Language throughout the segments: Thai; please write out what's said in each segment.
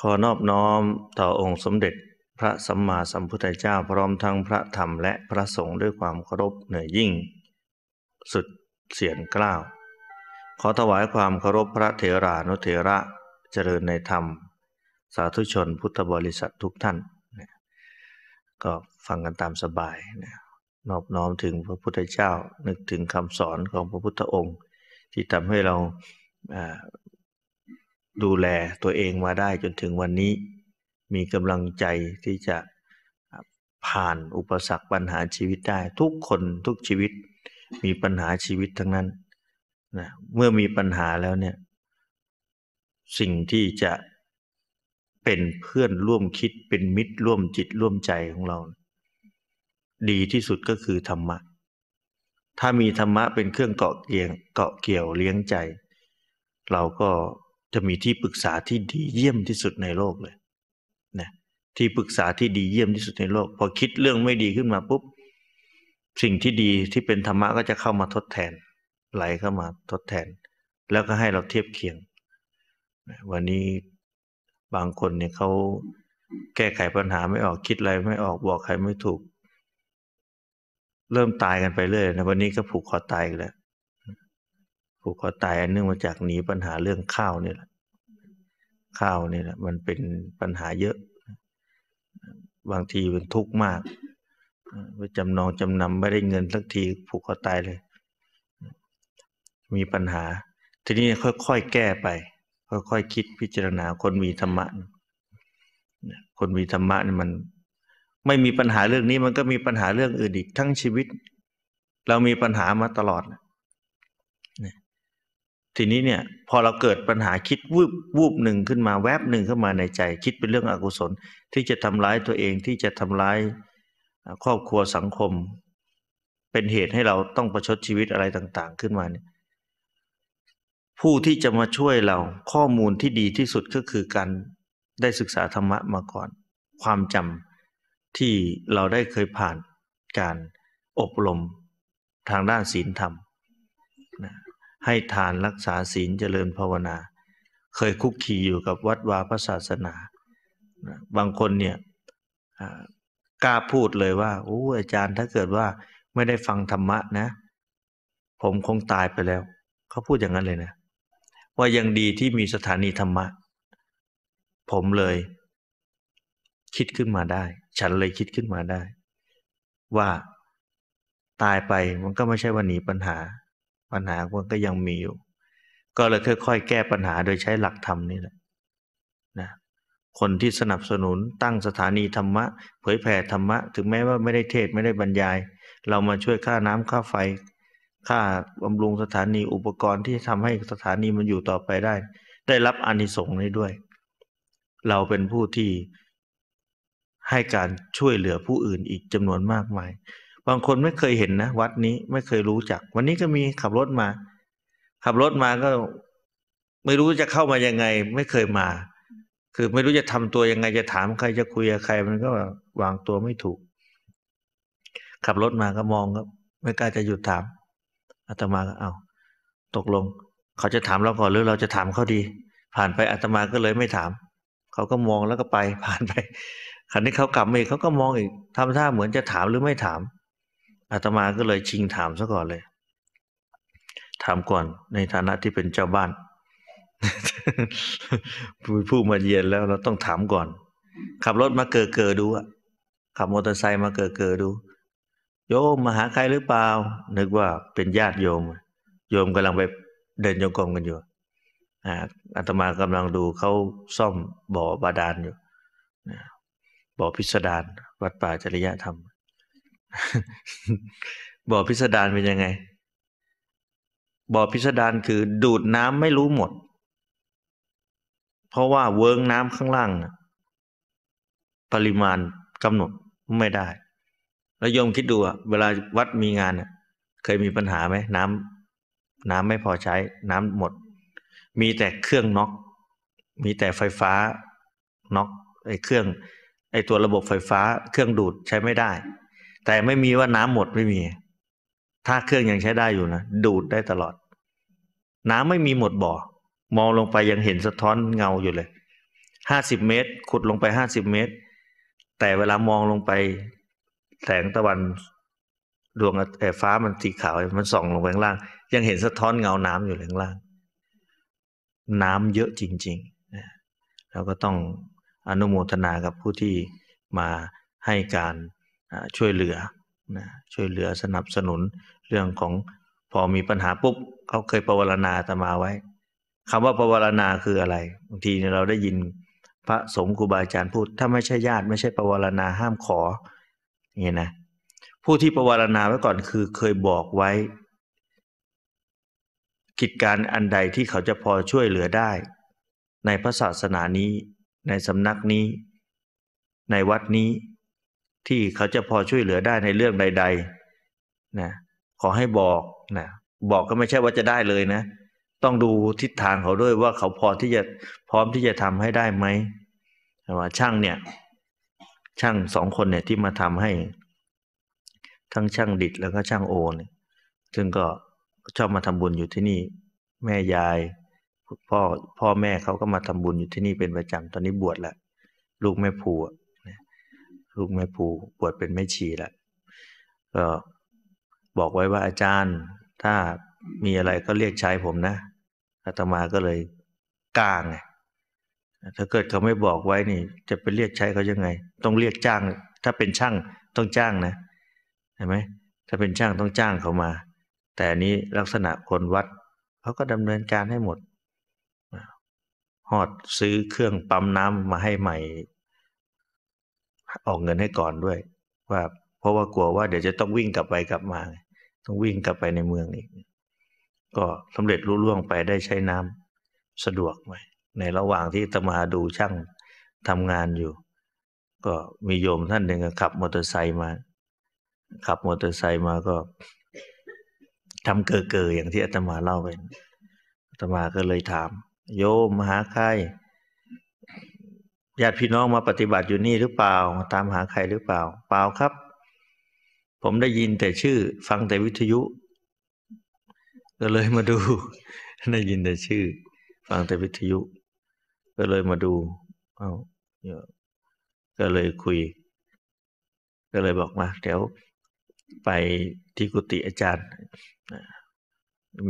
ขอนอบน้อมต่อองค์สมเด็จพระสัมมาสัมพุทธเจ้า พร้อมทั้งพระธรรม และพระสงฆ์ด้วยความเคารพเหนือยยิ่ง สุดเสียงกล้าว ขอถวายความเคารพพระเถรานุเถระเจริญในธรรม สาธุชนพุทธบริษัททุกท่านก็ฟังกันตามสบาย นอบน้อมถึงพระพุทธเจ้านึกถึงคำสอนของพระพุทธองค์ ที่ทำให้เราดูแลตัวเองมาได้จนถึงวันนี้ มีกำลังใจที่จะผ่านอุปสรรคปัญหาชีวิตได้ทุกคนทุกชีวิต มีปัญหาชีวิตทั้งนั้นนะเมื่อมีปัญหาแล้วเนี่ย สิ่งที่จะเป็นเพื่อนร่วมคิดเป็นมิตรร่วมจิตร่วมใจของเรา ดีที่สุดก็คือธรรมะ ถ้ามีธรรมะเป็นเครื่องเกาะเกี่ยงเกาะเกี่ยวเลี้ยงใจ เราก็จะมีที่ปรึกษาที่ดีเยี่ยมที่สุดในโลกเลยนะที่ปรึกษาที่ดีเยี่ยมที่สุดในโลกพอคิดเรื่องไม่ดีขึ้นมาปุ๊บสิ่งที่ดีที่เป็นธรรมะก็จะเข้ามาทดแทน ไหลเข้ามาทดแทน แล้วก็ให้เราเทียบเคียงวันนี้บางคนเนี่ยเขาแก้ไขปัญหาไม่ออกคิดอะไรไม่ออกบอกใครไม่ถูก เริ่มตายกันไปเรื่อยนะ วันนี้ก็ผูกคอตายกันแล้วผูกคอตาย เนื่องมาจากหนีปัญหาเรื่องข้าวนี่แหละข้าวนี่แหละมันเป็นปัญหาเยอะ บางทีเป็นทุกข์มากไปจำนอง จำนำไม่ได้เงินสักทีผูกคอตายเลย มีปัญหาทีนี้ค่อยๆแก้ไป ค่อยๆคิดพิจารณาคนมีธรรมะคนมีธรรมะนี่มันไม่มีปัญหาเรื่องนี้มันก็มีปัญหาเรื่องอื่นอีกทั้งชีวิต เรามีปัญหามาตลอดทีนี้เนี่ยพอเราเกิดปัญหาคิด วูบวูบหนึ่งขึ้นมาแวบหนึ่งขึ้นมาในใจ คิดเป็นเรื่องอกุศล ที่จะทำร้ายตัวเองที่จะทำร้ายครอบครัวสังคม เป็นเหตุให้เราต้องประชดชีวิตอะไรต่าง ๆ ขึ้นมาเนี่ยผู้ที่จะมาช่วยเราข้อมูลที่ดีที่สุดก็คือการได้ศึกษาธรรมะมาก่อน ความจำที่เราได้เคยผ่านการอบรมทางด้านศีลธรรมนะให้ทานรักษาศีลเจริญภาวนา เคยคุกคีอยู่กับวัดวาพระศาสนา บางคนเนี่ยกล้าพูดเลยว่าโอ้อาจารย์ถ้าเกิดว่าไม่ได้ฟังธรรมะนะ ผมคงตายไปแล้ว เขาพูดอย่างนั้นเลยนะ ว่ายังดีที่มีสถานีธรรมะ ผมเลย คิดขึ้นมาได้ ฉันเลยคิดขึ้นมาได้ ว่าตายไปมันก็ไม่ใช่ว่าหนีปัญหาปัญหาันก็ยังมีอยู่ ก็เลยค่อยๆ แก้ปัญหาโดยใช้หลักธรรมนี่แหละนะคนที่สนับสนุนตั้งสถานีธรรมะ เผยแผ่ธรรมะ ถึงแม้ว่าไม่ได้เทศไม่ได้บรรยาย เรามาช่วยค่าน้ำค่าไฟ ค่าบำรุงสถานีอุปกรณ์ที่ทำให้สถานีมันอยู่ต่อไปได้ ได้รับอานิสงส์นี้ด้วย เราเป็นผู้ที่ให้การช่วยเหลือผู้อื่น อีกจำนวนมากมายบางคนไม่เคยเห็นนะ วัดนี้ไม่เคยรู้จัก วันนี้ก็มีขับรถมา ขับรถมาก็ ไม่รู้จะเข้ามายังไง ไม่เคยมา คือไม่รู้จะทำตัวยังไง จะถามใครจะคุยกับใครมันก็วางตัวไม่ถูก ขับรถมาก็มองก็ ไม่กล้าจะหยุดถามอาตมาก็เอาตกลง เขาจะถามเราก่อนหรือเราจะถามเขาดี ผ่านไปอาตมาก็เลยไม่ถาม เขาก็มองแล้วก็ไป ผ่านไปคันนี้เขากลับมาอีกเขาก็มองอีกทำท่าเหมือนจะถามหรือไม่ถามอาตมาก็เลยชิงถามซะก่อนเลย ถามก่อนในฐานะที่เป็นเจ้าบ้าน ผู้มาเยือนแล้ว เราต้องถามก่อน ขับรถมาเกอเกอดูอะขับมอเตอร์ไซค์มาเกอเกอดู โยมมาหาใครหรือเปล่านึกว่าเป็นญาติโยม โยมกำลังไปเดินโยกรมกันอยู่อาตมากำลังดูเขาซ่อมบ่อบาดาลอยู่บ่อพิสดารวัดป่าจริยธรรมบ่อพิสดารเป็นยังไงบ่อพิสดารคือ ดูดน้ำไม่รู้หมด เพราะว่า เวิงน้ำข้างล่างปริมาณกำหนดไม่ได้ แล้วยมคิดดูอะเวลาวัดมีงานเคยมีปัญหาไหมน้ำน้ำไม่พอใช้ น้ำหมด มีแต่เครื่องน็อกมีแต่ไฟฟ้าน็อกไอ้เครื่องไอ้ตัวระบบไฟฟ้า เครื่องดูดใช้ไม่ได้แต่ไม่มีว่าน้ำหมดไม่มี ถ้าเครื่องยังใช้ได้อยู่นะดูดได้ตลอด น้ำไม่มีหมดบ่อ มองลงไปยังเห็นสะท้อนเงาอยู่เลย ห้าสิบเมตรขุดลงไปห้าสิบเมตร แต่เวลามองลงไป แสงตะวันดวงฟ้ามันสีขาวมันส่องลงไปข้างล่าง ยังเห็นสะท้อนเงาน้ำอยู่ข้างล่าง น้ำเยอะจริงๆแล้วก็ต้องอนุโมทนากับผู้ที่มาให้การช่วยเหลือนะช่วยเหลือสนับสนุน เรื่องของพอมีปัญหาปุ๊บเขาเคยประวรณาตมาไว้ คำว่าประวรณาคืออะไรบางทีเราได้ยินพระสงฆ์ครูบาอาจารย์พูดถ้าไม่ใช่ญาติ ไม่ใช่ประวรณาห้ามขอเนียนะผู้ที่ประวรณาไว้ก่อนคือเคยบอกไว้ กิจการอันใดที่เขาจะพอช่วยเหลือได้ ในพระศาสนานี้ ในสำนักนี้ในวัดนี้ที่เขาจะพอช่วยเหลือได้ในเรื่องใดๆนะ ขอให้บอก นะ บอกก็ไม่ใช่ว่าจะได้เลยนะ ต้องดูทิศทางเขาด้วยว่าเขาพอที่จะพร้อมที่จะทำให้ได้ไหม แต่ว่าช่างเนี่ย ช่างสองคนเนี่ยที่มาทำให้ ทั้งช่างดิดแล้วก็ช่างโอนซึ่งก็ชอบมาทำบุญอยู่ที่นี่ แม่ยาย พ่อพ่อแม่เขาก็มาทำบุญอยู่ที่นี่เป็นประจำตอนนี้บวชแล้วลูกแม่ผัวลูกแม่ภูบวชเป็นแม่ชีและก็บอกไว้ว่าอาจารย์ ถ้ามีอะไรก็เรียกใช้ผมนะอาตมาก็เลยกลางไงถ้าเกิดเขาไม่บอกไว้นี่ จะไปเรียกใช้เขายังไงต้องเรียกจ้าง ถ้าเป็นช่างต้องจ้างนะเห็นไหมถ้าเป็นช่างต้องจ้างเขามา แต่นี้ลักษณะคนวัดเขาก็ดำเนินการให้หมด หอดซื้อเครื่องปั๊มน้ำมาให้ใหม่ออกเงินให้ก่อนด้วย ว่าเพราะว่ากลัวว่าเดี๋ยวจะต้องวิ่งกลับไปกลับมา ต้องวิ่งกลับไปในเมืองอีก ก็สำเร็จรุ่ล่วงไปได้ใช้น้ำสะดวกไปในระหว่างที่ตมาดูช่างทำงานอยู่ ก็มีโยมท่านหนึ่งขับมอเตอร์ไซค์มาขับมอเตอร์ไซค์มาก็ทำเกอเกออย่างที่อาตมาเล่าไปอาตมาก็เลยถาม โยมมหาใครญาติพี่น้องมาปฏิบัติอยู่นี่หรือเปล่าตามหาใครหรือเปล่า เปล่าครับ ผมได้ยินแต่ชื่อฟังแต่วิทยุ ก็เลยมาดูได้ยินแต่ชื่อ ฟังแต่วิทยุก็เลยมาดูเอา้าก็เลยคุย ก็เลยบอกมาเดี๋ยวไปที่กุฏิอาจารย์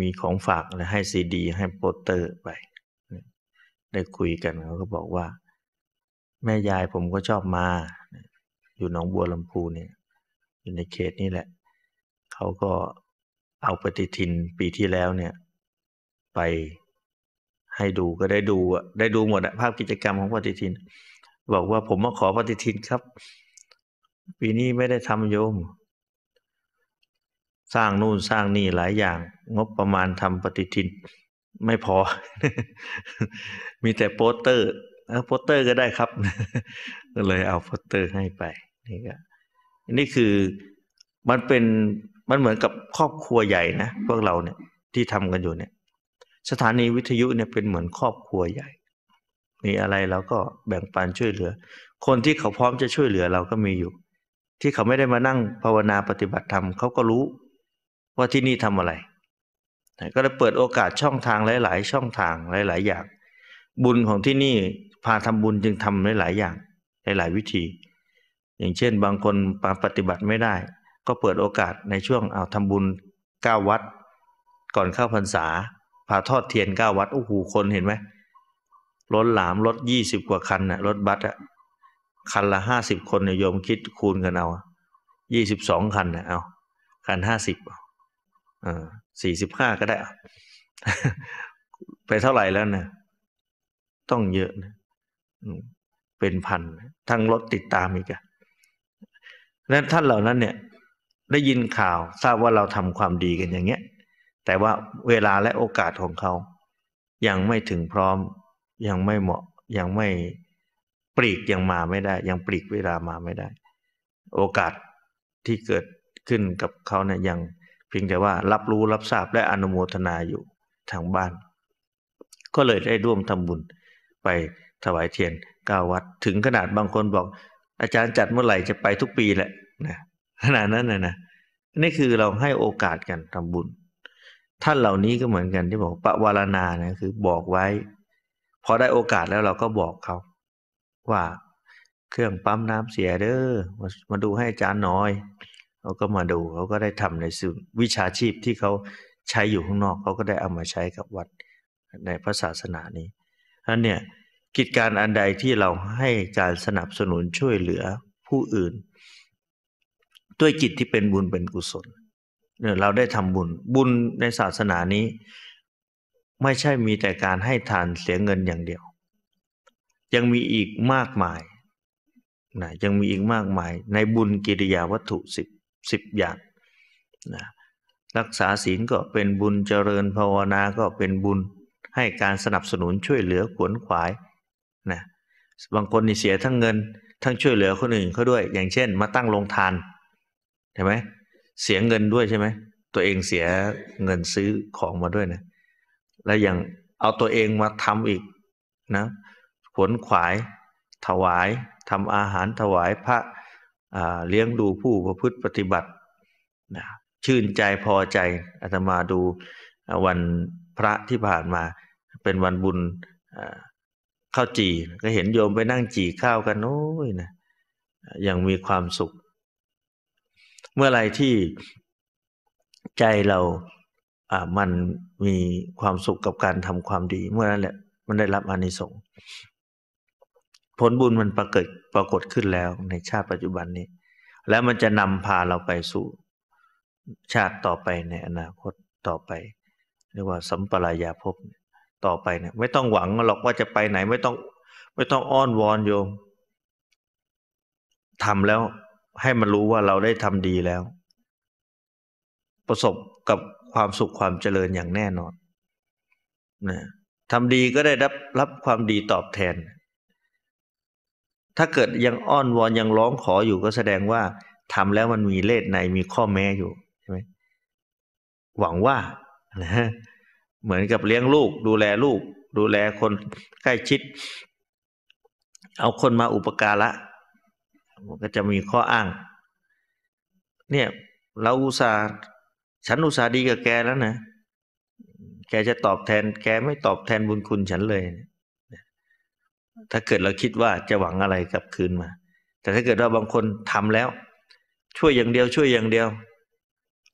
มีของฝากเลยให้ซีดีให้โปสเตอร์ไป ได้คุยกันเขาก็บอกว่าแม่ยาย ผมก็ชอบมาอยู่หนองบัวลำพูเนี่ยอยู่ในเขตนี่แหละเขาก็เอาปฏิทินปีที่แล้วเนี่ย ไปให้ดูก็ได้ดูอะได้ดูหมดอะภาพกิจกรรมของปฏิทิน บอกว่าผมมาขอปฏิทินครับ ปีนี้ไม่ได้ทำโยม สร้างนู่นสร้างนี่หลายอย่าง งบประมาณทำปฏิทิน ไม่พอ มีแต่โปสเตอร์เอาโปสเตอร์ ก็ได้ครับ ก็เลยเอาโปสเตอร์ให้ไป นี่ก็นี่คือมันเป็นมันเหมือนกับครอบครัวใหญ่นะพวกเราเนี่ยที่ทำกันอยู่เนี่ย สถานีวิทยุเนี่ยเป็นเหมือนครอบครัวใหญ่ มีอะไรเราก็แบ่งปันช่วยเหลือ คนที่เขาพร้อมจะช่วยเหลือ เราก็มีอยู่ ที่เขาไม่ได้มานั่งภาวนาปฏิบัติธรรมเขาก็รู้ ว่าที่นี่ทำอะไร ก็เลยเปิดโอกาสช่องทางหลาย ๆ ช่องทางหลาย ๆ อย่าง บุญของที่นี่พาทำบุญจึงทำหลายๆอย่างหลายวิธี อย่างเช่นบางคนปาปฏิบัติไม่ได้ ก็เปิดโอกาสในช่วงเอาทำบุญเก้าวัด ก่อนเข้าพรรษา พาทอดเทียนเก้าวัด โอ้โห คนเห็นไหมรถหลามรถยี่สิบกว่าคันนะรถบัสอะคันละห้าสิบคนเนี่ยโยมคิดคูณกันเอายี่สิบสองคันนะเอาคันห้าสิบอ่าสี่สิบห้าก็ได้ไปเท่าไหร่แล้วเนะต้องเยอะนะเป็นพันทั้งรถติดตามอีกอะนั้นท่านเหล่านั้นเนี่ยได้ยินข่าวทราบว่าเราทำความดีกันอย่างเงี้ย แต่ว่าเวลาและโอกาสของเขา ยังไม่ถึงพร้อมยังไม่เหมาะ ยังไม่ ปลีกยังมาไม่ได้ ยังปลีกเวลามาไม่ได้ โอกาสที่เกิดขึ้นกับเขาเนี่ยยังเพียงแต่ว่ารับรู้รับทราบและอนุโมทนาอยู่ทางบ้าน ก็เลยได้ร่วมทำบุญไปถวายเทียนก้าวัดถึงขนาดบางคนบอก อาจารย์จัดเมื่อไหร่จะไปทุกปีแหละนะขนาดนั้นนะนะนี่คือเราให้โอกาสกันทำบุญท่านเหล่านี้ก็เหมือนกันที่บอก ปะวารณานะคือบอกไว้พอได้โอกาสแล้วเราก็บอกเขาว่าเครื่องปั๊มน้ำเสียเด้อมามาดูให้อาจารย์น้อยเขาก็มาดูเขาก็ได้ทำในสื่อวิชาชีพที่เขาใช้อยู่ข้างนอกเขาก็ได้เอามาใช้กับวัดในพระศาสนานี้ท่านเนี่ยกิจการอันใดที่เราให้การสนับสนุนช่วยเหลือผู้อื่น ด้วยจิตที่เป็นบุญเป็นกุศลเนี่ยเราได้ทำบุญบุญในศาสนานี้ไม่ใช่มีแต่การให้ทานเสียเงินอย่างเดียว ยังมีอีกมากมายนะยังมีอีกมากมายในบุญกิริยาวัตถุสิบสิบอย่างนะรักษาศีลก็เป็นบุญเจริญภาวนาก็เป็นบุญให้การสนับสนุนช่วยเหลือขวนขวายบางคนนี่เสียทั้งเงิน ทั้งช่วยเหลือคนอื่นเขาด้วยอย่างเช่น มาตั้งโรงทานใช่ไหมเสียเงินด้วยใช่ไหมตัวเองเสียเงินซื้อของมาด้วยนะแล้วอย่างเอาตัวเองมาทำอีกนะขวนขวายถวายทำอาหารถวายพระเลี้ยงดูผู้ประพฤติปฏิบัตินะชื่นใจพอใจอาตมาดูวันพระที่ผ่านมา เป็นวันบุญข้าวจี่ ก็เห็นโยมไปนั่งจี่ข้าวกันโอ้ยนะอย่างมีความสุข เมื่อไรที่ใจเราอ่ามันมีความสุขกับการทำความดี เมื่อนั้นแหละ มันได้รับอานิสงส์ผลบุญมันปรากฏปรากฏขึ้นแล้ว ในชาติปัจจุบันนี้แล้วมันจะนำพาเราไปสู่ ชาติต่อไปในอนาคตต่อไปเรียกว่าสัมปรายาภพเต่อไปเนี่ยไม่ต้องหวังหรอกว่าจะไปไหน ไม่ต้อง ไม่ต้องอ้อนวอนโยมทำแล้วให้มันรู้ว่าเราได้ทำดีแล้ว ประสบกับความสุขความเจริญอย่างแน่นอนนะทำดีก็ได้รับรับความดีตอบแทน ถ้าเกิดยังอ้อนวอน ยังร้องขออยู่ก็แสดงว่าทำแล้วมันมีเลสในมีข้อแม้อยู่ ใช่ไหมหวังว่านะเหมือนกับเลี้ยงลูก ดูแลลูก ดูแลคนใกล้ชิด เอาคนมาอุปการะก็จะมีข้ออ้าง เนี่ย เราอุตส่าห์ฉันอุตส่าห์ดีกับแกแล้วนะแกจะตอบแทน แกไม่ตอบแทนบุญคุณฉันเลยถ้าเกิดเราคิดว่าจะหวังอะไรกลับคืนมา แต่ถ้าเกิดว่าบางคนทำแล้ว ช่วยอย่างเดียว ช่วยอย่างเดียว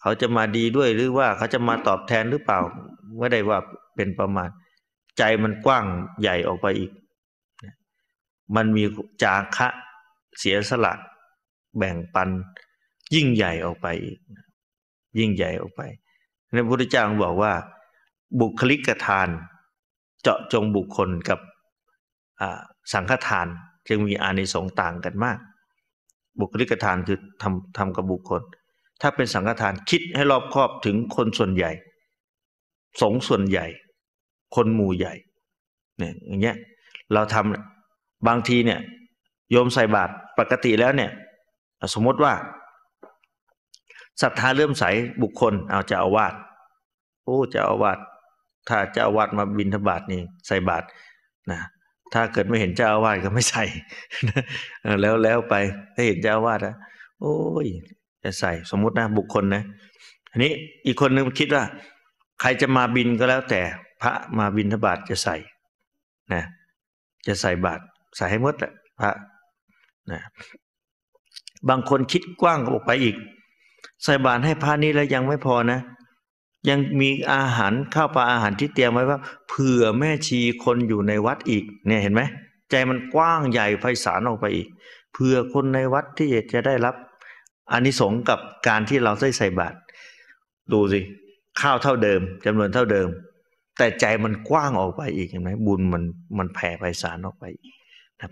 เขาจะมาดีด้วยหรือว่าเขาจะมาตอบแทนหรือเปล่าไม่ได้ว่าเป็นประมาทใจมันกว้างใหญ่ออกไปอีก มันมีจาคะเสียสละ แบ่งปันยิ่งใหญ่ออกไปอีกยิ่งใหญ่ออกไป ในพระพุทธเจ้าบอกว่า บุคลิกทาน เจาะจงบุคคลกับสังฆทานจึงมีอานิสงส์ต่างกันมาก บุคลิกทานคือทำทำกับบุคคล ถ้าเป็นสังฆทานคิดให้รอบครอบถึงคนส่วนใหญ่สงส่วนใหญ่ คนหมู่ใหญ่ เนี่ยอย่างเงี้ย เราทำบางทีเนี่ยโยมใส่บาตรปกติแล้วเนี่ย สมมติว่าศรัทธาเลื่อมใสบุคคลเอาจะอาวาสโอ้จะอาวาสถ้าจะอาวาสมาบินธบาตนี่ใส่บาตรนะ ถ้าเกิดไม่เห็นเจ้าอาวาสก็ไม่ใส่ แล้วแล้วไปถ้าเห็นเจ้าอาวาสนะโอ้ยจะใส่สมมตินะบุคคลนะอันนี้อีกคนนึงคิดว่าใครจะมาบินก็แล้วแต่ พระมาบินทบาทจะใส่นะจะใส่บาท ใส่ให้หมดแหละพระนะบางคนคิดกว้างออกไปอีก ใส่บาทให้พระนี้แล้วยังไม่พอนะ ยังมีอาหารข้าวปลาอาหารที่เตรียมไว้ว่าเผื่อแม่ชีคนอยู่ในวัดอีก เนี่ยเห็นไหมใจมันกว้างใหญ่ไพศาลออกไปอีกเผื่อคนในวัดที่จะได้รับอานิสงส์กับการที่เราได้ใส่บาตรดูสิข้าวเท่าเดิม จำนวนเท่าเดิม แต่ใจมันกว้างออกไปอีกเห็นไหมบุญมันมันแผ่ไพศาลออกไป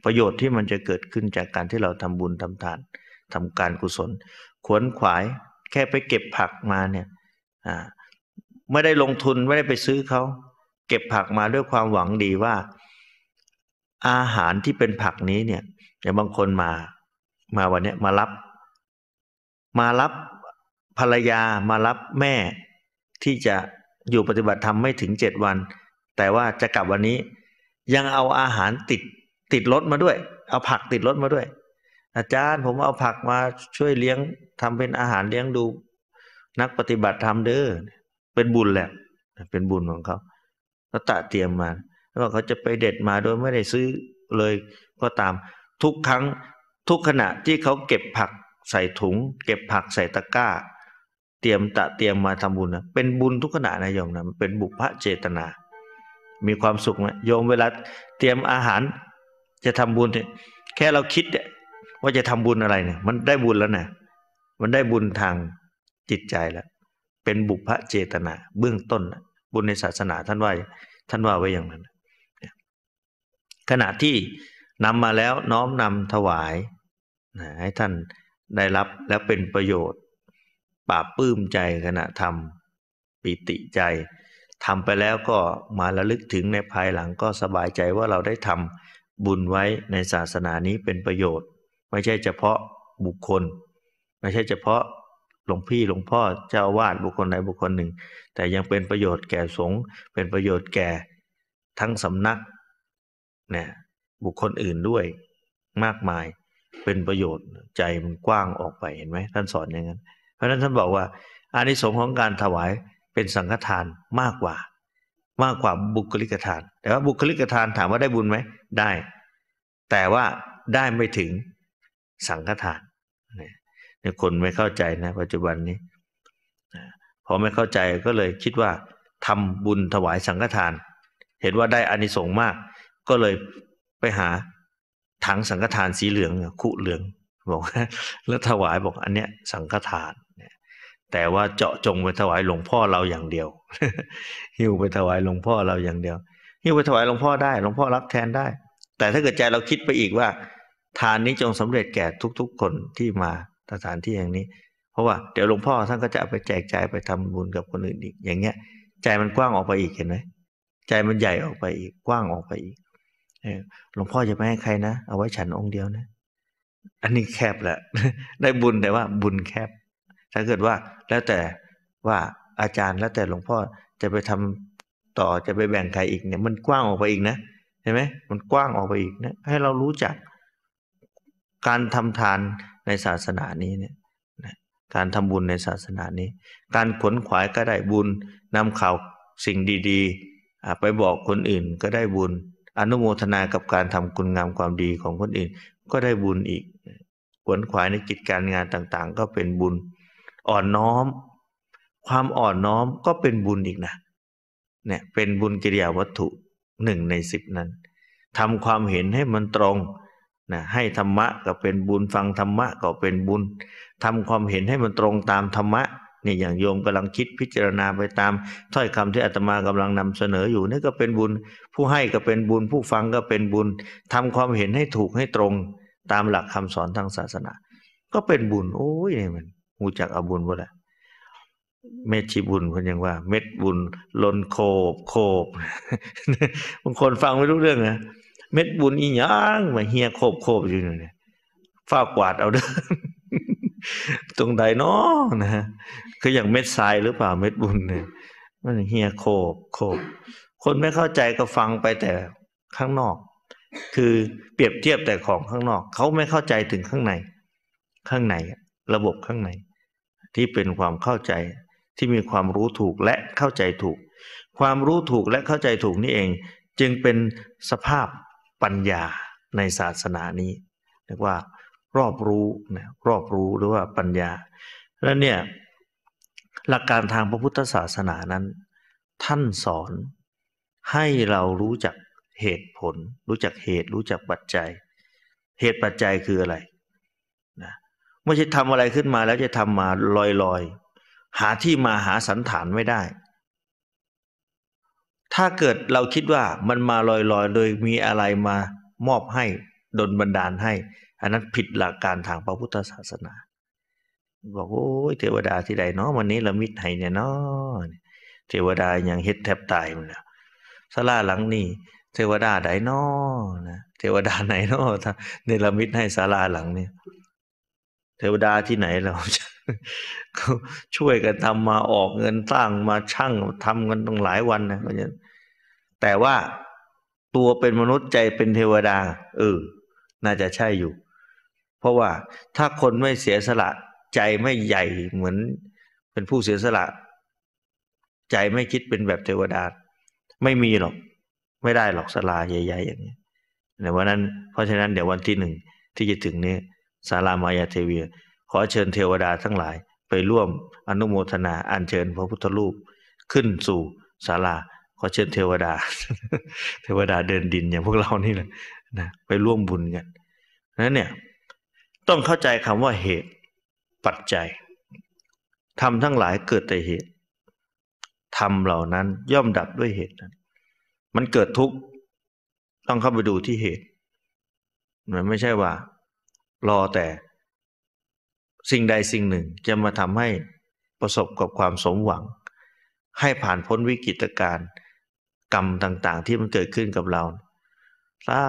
ประโยชน์ที่มันจะเกิดขึ้นจากการที่เราทำบุญทำทานทำการกุศล ขวนขวายแค่ไปเก็บผักมาเนี่ยไม่ได้ลงทุนไม่ได้ไปซื้อเขา เก็บผักมาด้วยความหวังดีว่า อาหารที่เป็นผักนี้เนี่ยอย่างบางคนมามาวันนี้มารับ มารับภรรยามารับแม่ที่จะอยู่ปฏิบัติธรรมไม่ถึงเจ็ดวัน แต่ว่าจะกลับวันนี้ยังเอาอาหารติดติดรถมาด้วย เอาผักติดรถมาด้วย อาจารย์ผมเอาผักมาช่วยเลี้ยงทำเป็นอาหารเลี้ยงดู นักปฏิบัติธรรมเด้อเป็นบุญแหละ เป็นบุญของเขาเขาตะเตรียมมาว่าเขาจะไปเด็ดมาโดยไม่ได้ซื้อเลยก็ตาม ทุกครั้งทุกขณะที่เขาเก็บผักใส่ถุง เก็บผักใส่ตะกร้าตรียมตะเตรียมมาทำบุญนะเป็นบุญทุกขณะนะโยมนะเป็นบุพเจตนา มีความสุขไหมโยมเวลาเตรียมอาหารจะทำบุญเนี่ยแค่เราคิดเนี่ยว่าจะทำบุญอะไรเนี่ย มันได้บุญแล้วนะ มันได้บุญทางจิตใจแล้ว เป็นบุพเจตนา เบื้องต้นนะบุญในศาสนาท่านว่า ท่านว่าไว้อย่างนั้น ขณะที่นำมาแล้วน้อมนำถวายให้ท่านได้รับแล้วเป็นประโยชน์ปราบปื้มใจขณะทำปิติใจทำไปแล้วก็มาระลึกถึงในภายหลังก็สบายใจว่าเราได้ทำบุญไว้ในศาสนานี้เป็นประโยชน์ ไม่ใช่เฉพาะบุคคล ไม่ใช่เฉพาะหลวงพี่หลวงพ่อเจ้าวาดบุคคลใดบุคคลหนึ่ง แต่ยังเป็นประโยชน์แก่สงฆ์เป็นประโยชน์แก่ทั้งสำนักเนี่ยบุคคลอื่นด้วยมากมายเป็นประโยชน์ใจมันกว้างออกไปเห็นไหมท่านสอนอย่างนั้นเพราะนั้นท่านบอกว่าอานิสงส์ของการถวายเป็นสังฆทานมากกว่า มากกว่าบุคลิกทาน แต่ว่าบุคลิกทานถามว่าได้บุญไหมได้ แต่ว่าได้ไม่ถึงสังฆทานเนี่ยคนไม่เข้าใจนะปัจจุบันนี้พอไม่เข้าใจก็เลยคิดว่า ทำบุญถวายสังฆทาน เห็นว่าได้อานิสงส์มากก็เลยไปหาถังสังฆทานสีเหลืองคุเหลืองบอกแล้วถวายบอกอันเนี้ยสังฆทานแต่ว่าเจาะจงไปถวายหลวงพ่อเราอย่างเดียวหิวไปถวายหลวงพ่อเราอย่างเดียวหิวไปถวายหลวงพ่อได้หลวงพ่อรับแทนได้ แต่ถ้าเกิดใจเราคิดไปอีกว่าทานนี้จงสำเร็จแก่ทุก ๆคนที่มาสถานที่อย่างนี้ เพราะว่าเดี๋ยวหลวงพ่อท่านก็จะไปแจกใจไปทำบุญกับคนอื่นอีกอย่างเงี้ยใจมันกว้างออกไปอีกเห็นไหมใจมันใหญ่ออกไปอีกกว้างออกไปอีกหลวงพ่อจะไม่ให้ใครนะเอาไว้ฉันองค์เดียวนะอันนี้แคบแหละได้บุญแต่ว่า บุญแคบถ้าเกิดว่าแล้วแต่ว่าอาจารย์แล้วแต่หลวงพ่อจะไปทำต่อจะไปแบ่งใครอีกเนี่ยมันกว้างออกไปอีกนะเห็นไหมมันกว้างออกไปอีกนะให้เรารู้จักการทำทานในศาสนานี้เนี่ยการทำบุญในศาสนานี้ การขนขวายก็ได้บุญนำข่าวสิ่งดีๆ ไปบอกคนอื่นก็ได้บุญอนุโมทนากับการทำคุณงามความดีของคนอื่นก็ได้บุญอีก ขวนขวายในกิจการงานต่างๆ ก็เป็นบุญ อ่อนน้อม ความอ่อนน้อมก็เป็นบุญอีกนะ เนี่ย เป็นบุญกิริยาวัตถุหนึ่งในสิบนั้นทำความเห็นให้มันตรงนะให้ธรรมะก็เป็นบุญฟังธรรมะก็เป็นบุญทำความเห็นให้มันตรงตามธรรมะนี่อย่างโยมกำลังคิดพิจารณาไปตามถ้อยคำที่อาตมากำลังนำเสนออยู่นี่ก็เป็นบุญ ผู้ให้ก็เป็นบุญ ผู้ฟังก็เป็นบุญ ทำความเห็นให้ถูกให้ตรงตามหลักคำสอนทางศาสนา ก็เป็นบุญโอ้ยนี่มันหูจักอบุญว่าแหละเม็ดชีบุญคนยังว่า เม็ดบุญ ลนโคบโคบบางคนฟังไม่รู้เรื่องนะเม็ดบุญอีหยังมาเฮียโคบโคบอยู่เนี่ยฝ้ากวาดเอาเด้อตรงใดเนาะนะฮะคืออย่างเม็ดทรายหรือเปล่าเม็ดบุญเนี่ยมันเฮียโคบโคบคนไม่เข้าใจก็ฟังไปแต่ข้างนอก คือเปรียบเทียบแต่ของข้างนอก เขาไม่เข้าใจถึงข้างใน ข้างใน ระบบข้างใน ที่เป็นความเข้าใจที่มีความรู้ถูกและเข้าใจถูก ความรู้ถูกและเข้าใจถูกนี่เอง จึงเป็นสภาพปัญญาในศาสนานี้เรียกว่ารอบรู้นะรอบรู้หรือว่าปัญญาแล้วเนี่ยหลักการทางพระพุทธศาสนานั้น ท่านสอนให้เรารู้จักเหตุผล รู้จักเหตุ รู้จักปัจจัย เหตุปัจจัยคืออะไรนะไม่ใช่ทำอะไรขึ้นมาแล้วจะทำมาลอยลอยหาที่มาหาสันฐานไม่ได้ ถ้าเกิดเราคิดว่ามันมาลอยลอยโดยมีอะไรมามอบให้ดนบันดาลให้อันนั้นผิดหลักการทางพระพุทธศาสนา บอกโอ้ยเทวดาที่ใดเนาะวันนี้ละมิดไห้เนี่ยเนาะเทวดาอย่างเฮ็ดแทบตายมันแล้วสลาหลังนี่เทวดาใดเนาะนะเทวดาไหนเนาะเนรมิตให้ศาลาหลังเนี่ยเทวดาที่ไหนเราช่วยกันทำมาออกเงินสร้างมาช่างทำกันตั้งหลายวันนะเแต่ว่าตัวเป็นมนุษย์ใจเป็นเทวดา เออน่าจะใช่อยู่ราะว่าถ้าคนไม่เสียสละ ใจไม่ใหญ่เหมือน เป็นผู้เสียสละ ใจไม่คิดเป็นแบบเทวดา ไม่มีหรอก ไม่ได้หรอกศาลาใหญ่ ๆ อย่างนี้ในวันนั้นเพราะฉะนั้นเดี๋ยววันที่หนึ่งที่จะถึงนี้ศาลามายาเทวีขอเชิญเทวดาทั้งหลาย ไปร่วมอนุโมทนาอัญเชิญ พระพุทธรูป ขึ้นสู่ศาลาขอเชิญเทวดา เทวดาเดินดินอย่างพวกเรานี่แหละนะไปร่วมบุญกันนั้นเนี่ยต้องเข้าใจคำว่าเหตุปัจจัยทำทั้งหลายเกิดแต่เหตุทำเหล่านั้นย่อมดับด้วยเหตุนั้นมันเกิดทุกข์ต้องเข้าไปดูที่เหตุมันไม่ใช่ว่า รอแต่สิ่งใดสิ่งหนึ่งจะมาทำให้ประสบกับความสมหวัง ให้ผ่านพ้นวิกฤตการณ์ กรรมต่างๆที่มันเกิดขึ้นกับเราสา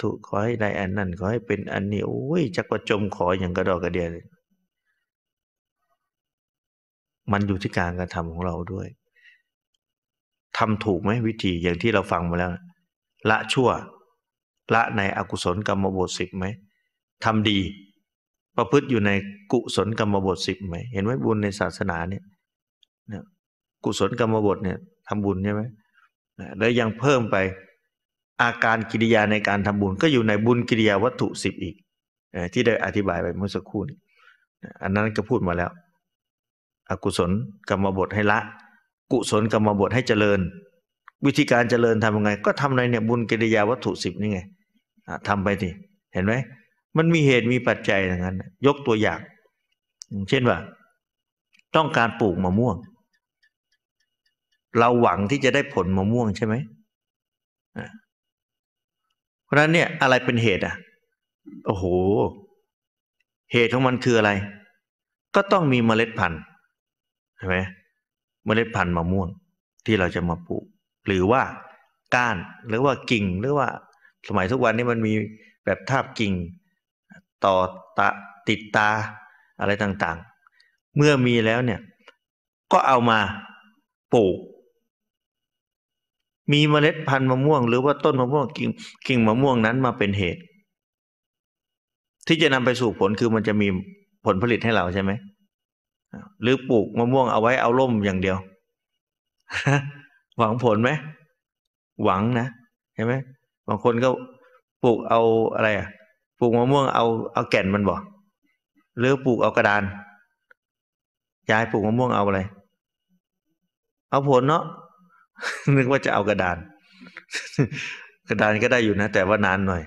ธุขอให้ได้อันนั้น ขอให้เป็นอันนี้โอ้ยจักว่าจมขออย่างกระดอกกระเดียมันอยู่ที่การกระทำของเราด้วย ทำถูกไหมวิธีอย่างที่เราฟังมาแล้ว ละชั่วละในอกุศลกรรมบทสิบไหมทำดี ประพฤติอยู่ในกุศลกรรมบทสิบไหมเห็นไหมบุญในศาสนาเนี่ยกุศลกรรมบทเนี่ยทำบุญใช่ไหมแล้วยังเพิ่มไปอาการกิริยาในการทำบุญก็อยู่ในบุญกิริยาวัตถุสิบอีกที่ได้อธิบายไปเมื่อสักครู่อันนั้นก็พูดมาแล้ว อกุศลกรรมบทให้ละ กุศลกรรมบทให้เจริญ วิธีการเจริญทำยังไงก็ทำในเนี่ยบุญกิริยาวัตถุสิบนี่ไงทำไปสิเห็นไหมมันมีเหตุมีปัจจัยอย่างนั้นยกตัวอย่าง เช่นว่าต้องการปลูกมะม่วง เราหวังที่จะได้ผลมะม่วงใช่ไหมเพราะะนั้นเนี่ยอะไรเป็นเหตุอ่ะ โอ้โห เหตุของมันคืออะไร ก็ต้องมีเมล็ดพันธุ์ใช่ไหมเมล็ดพันธุ์มะม่วงที่เราจะมาปลูกหรือว่าก้านหรือว่ากิ่ง หรือว่า สมัยทุกวันนี้มันมีแบบทาบกิ่ง ต่อตะติดตา อะไรต่างๆ เมื่อมีแล้วเนี่ย ก็เอามาปลูกมีเมล็ดพันธุ์มะม่วงหรือว่าต้นมะม่วงกิ่งกิ่งมะม่วงนั้นมาเป็นเหตุ ที่จะนำไปสู่ผลคือมันจะมีผลผลิตให้เราใช่ไหมหรือปลูกมะม่วงเอาไว้เอาล่มอย่างเดียวหวังผลไหมหวังนะเห็นไหมบางคนก็ปลูกเอาอะไรอ่ะปลูกมะม่วงเอาเอาแก่นมันบอกหรือปลูกเอากระดานยายปลูกมะม่วงเอาอะไร เอาผลเนาะนึกว่าจะเอากระดาน กระดานก็ได้อยู่นะแต่ว่านานหน่อย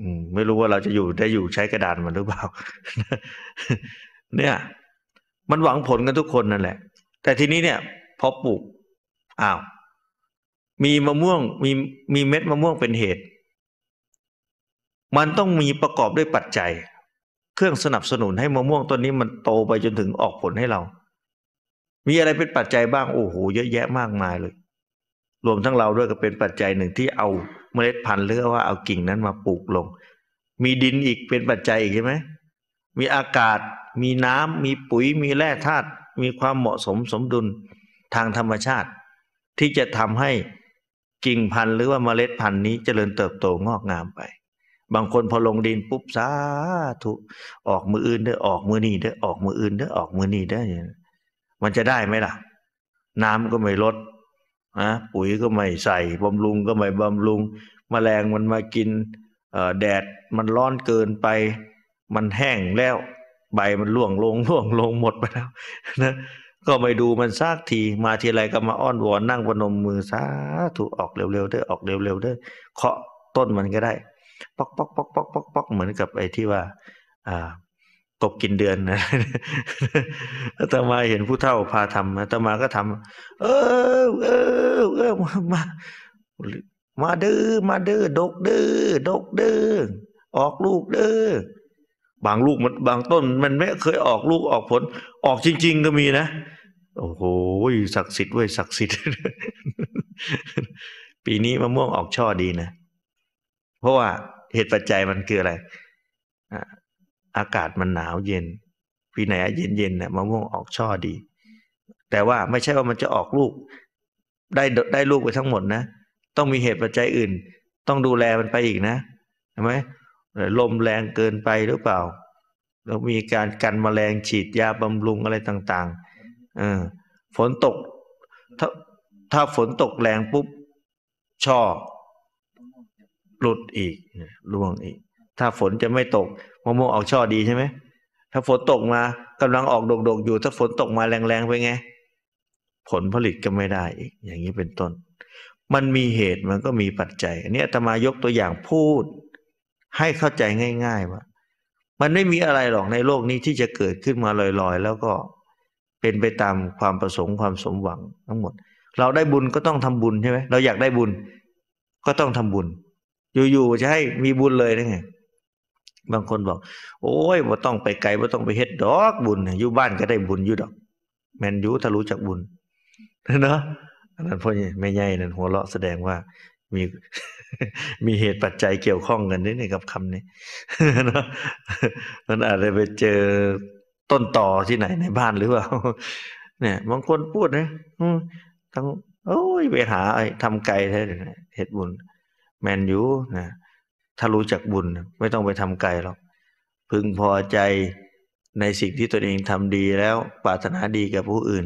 อืมไม่รู้ว่าเราจะอยู่ได้อยู่ใช้กระดานมันหรือเปล่า เนี่ยมันหวังผลกันทุกคนนั่นแหละ แต่ทีนี้เนี่ยพอปลูกอ้าว มีมะม่วงมีมีเม็ดมะม่วงเป็นเหตุ มันต้องมีประกอบด้วยปัจจัย เครื่องสนับสนุนให้มะม่วงต้นนี้มันโตไปจนถึงออกผลให้เรามีอะไรเป็นปัจจัยบ้างโอ้โหเยอะแยะมากมายเลย รวมทั้งเราด้วยก็เป็นปัจจัยหนึ่งที่เอาเมล็ดพันธุ์หรือว่าเอากิ่งนั้นมาปลูกลงมีดินอีกเป็นปัจจัยอีกใช่ไหม มีอากาศมีน้ำ มีปุ๋ยมีแร่ธาตุมีความเหมาะสมสมดุลทางธรรมชาติ ที่จะทำให้กิ่งพันธุ์หรือว่าเมล็ดพันธุ์นี้จเจริญเติบโตงอกงามไป บางคนพอลงดินปุ๊บสาธุออกมืออื่นเด้อออกมือนี่เด้อออกมืออื่นเด้อออกมือนี่เด้อ้มันจะได้ไหมล่ะ น้ำก็ไม่ลดนะปุ๋ยก็ไม่ใส่บำรุงก็ไม่บำรุงมแมลงมันมากินแดดมันร้อนเกินไป มันแห้งแล้ว ใบมันล่วงลงล่วงลงหมดไปแล้วนะก็ไม่ดูมันซากทีมาทีไรก็มาอ้อนวอนนั่งบนนมมือสาถูกออกเร็วๆเด้อออกเร็วๆเด้อเคาะต้นมันก็ได้ปอกปอกปอกปอกปอกปอกเหมือนกับไอ้ที่ว่า อ่ากบกินเดือนนะอาตมาเห็นผู้เฒ่าพาทำอาตมาก็ทำเออเออ เออมา มาดื้อ มาดื้อ ดกดื้อ ดกดื้อ ออกลูกดื้อ บางลูกมันบางต้น มันไม่เคยออกลูกออกผล ออกจริง ๆ ก็มีนะ โอ้โหศักดิ์สิทธิ์เว้ยศักดิ์สิทธิ์ ปีนี้มะม่วงออกช่อดีนะ เพราะว่าเหตุปัจจัยมันคืออะไรอากาศมันหนาวเย็นปีไหนเย็นเย็นเนี่ยมะม่วงออกช่อดี แต่ว่าไม่ใช่ว่ามันจะออกลูก ได้ได้ลูกไปทั้งหมดนะ ต้องมีเหตุปัจจัยอื่น ต้องดูแลมันไปอีกนะใช่ไหมลมแรงเกินไปหรือเปล่าแล้วมีการกันมแมลงฉีดยาบำรุงอะไรต่าง ๆเออฝนตก ถ้าถ้าฝนตกแรงปุ๊บ ช่อหลุดอีกร่วงอีก ถ้าฝนจะไม่ตกมะม่วงออกช่อดีใช่ไหม ถ้าฝนตกมา กำลังออกดกๆอยู่ ถ้าฝนตกมาแรงๆไปไง ผลผลิตก็ไม่ได้อีกอย่างนี้เป็นต้น มันมีเหตุมันก็มีปัจจัย อันนี้อาตมายกตัวอย่างพูด ให้เข้าใจง่ายๆว่ามันไม่มีอะไรหรอกในโลกนี้ที่จะเกิดขึ้นมาลอยๆ แล้วก็เป็นไปตามความประสงค์ความสมหวังทั้งหมด เราได้บุญก็ต้องทำบุญใช่ไหมเราอยากได้บุญ ก็ต้องทำบุญ อยู่ๆจะให้มีบุญเลยได้ไงบางคนบอก โอ้ยว่าต้องไปไกลว่าต้องไปเฮ็ดดอกบุญอยู่บ้านก็ได้บุญ อยู่ดอก แมนยูถ้ารู้จักบุญเนาะอันนั้นพ่อไม่ใหญ่นั่นหัวเราะแสดงว่า มี มีเหตุปัจจัยเกี่ยวข้องกันนิดนึงกับคำนี้เนาะมันอาจจะไปเจอต้นต่อที่ไหนในบ้านหรือเปล่า เนี่ยบางคนพูดนะต้องโอ้ยไปหาไอ้ทำไกลแท้เห็ดบุญแมนยูนะถ้ารู้จักบุญไม่ต้องไปทำไกลหรอก พึงพอใจในสิ่งที่ตนเองทำดีแล้วปรารถนาดีกับผู้อื่น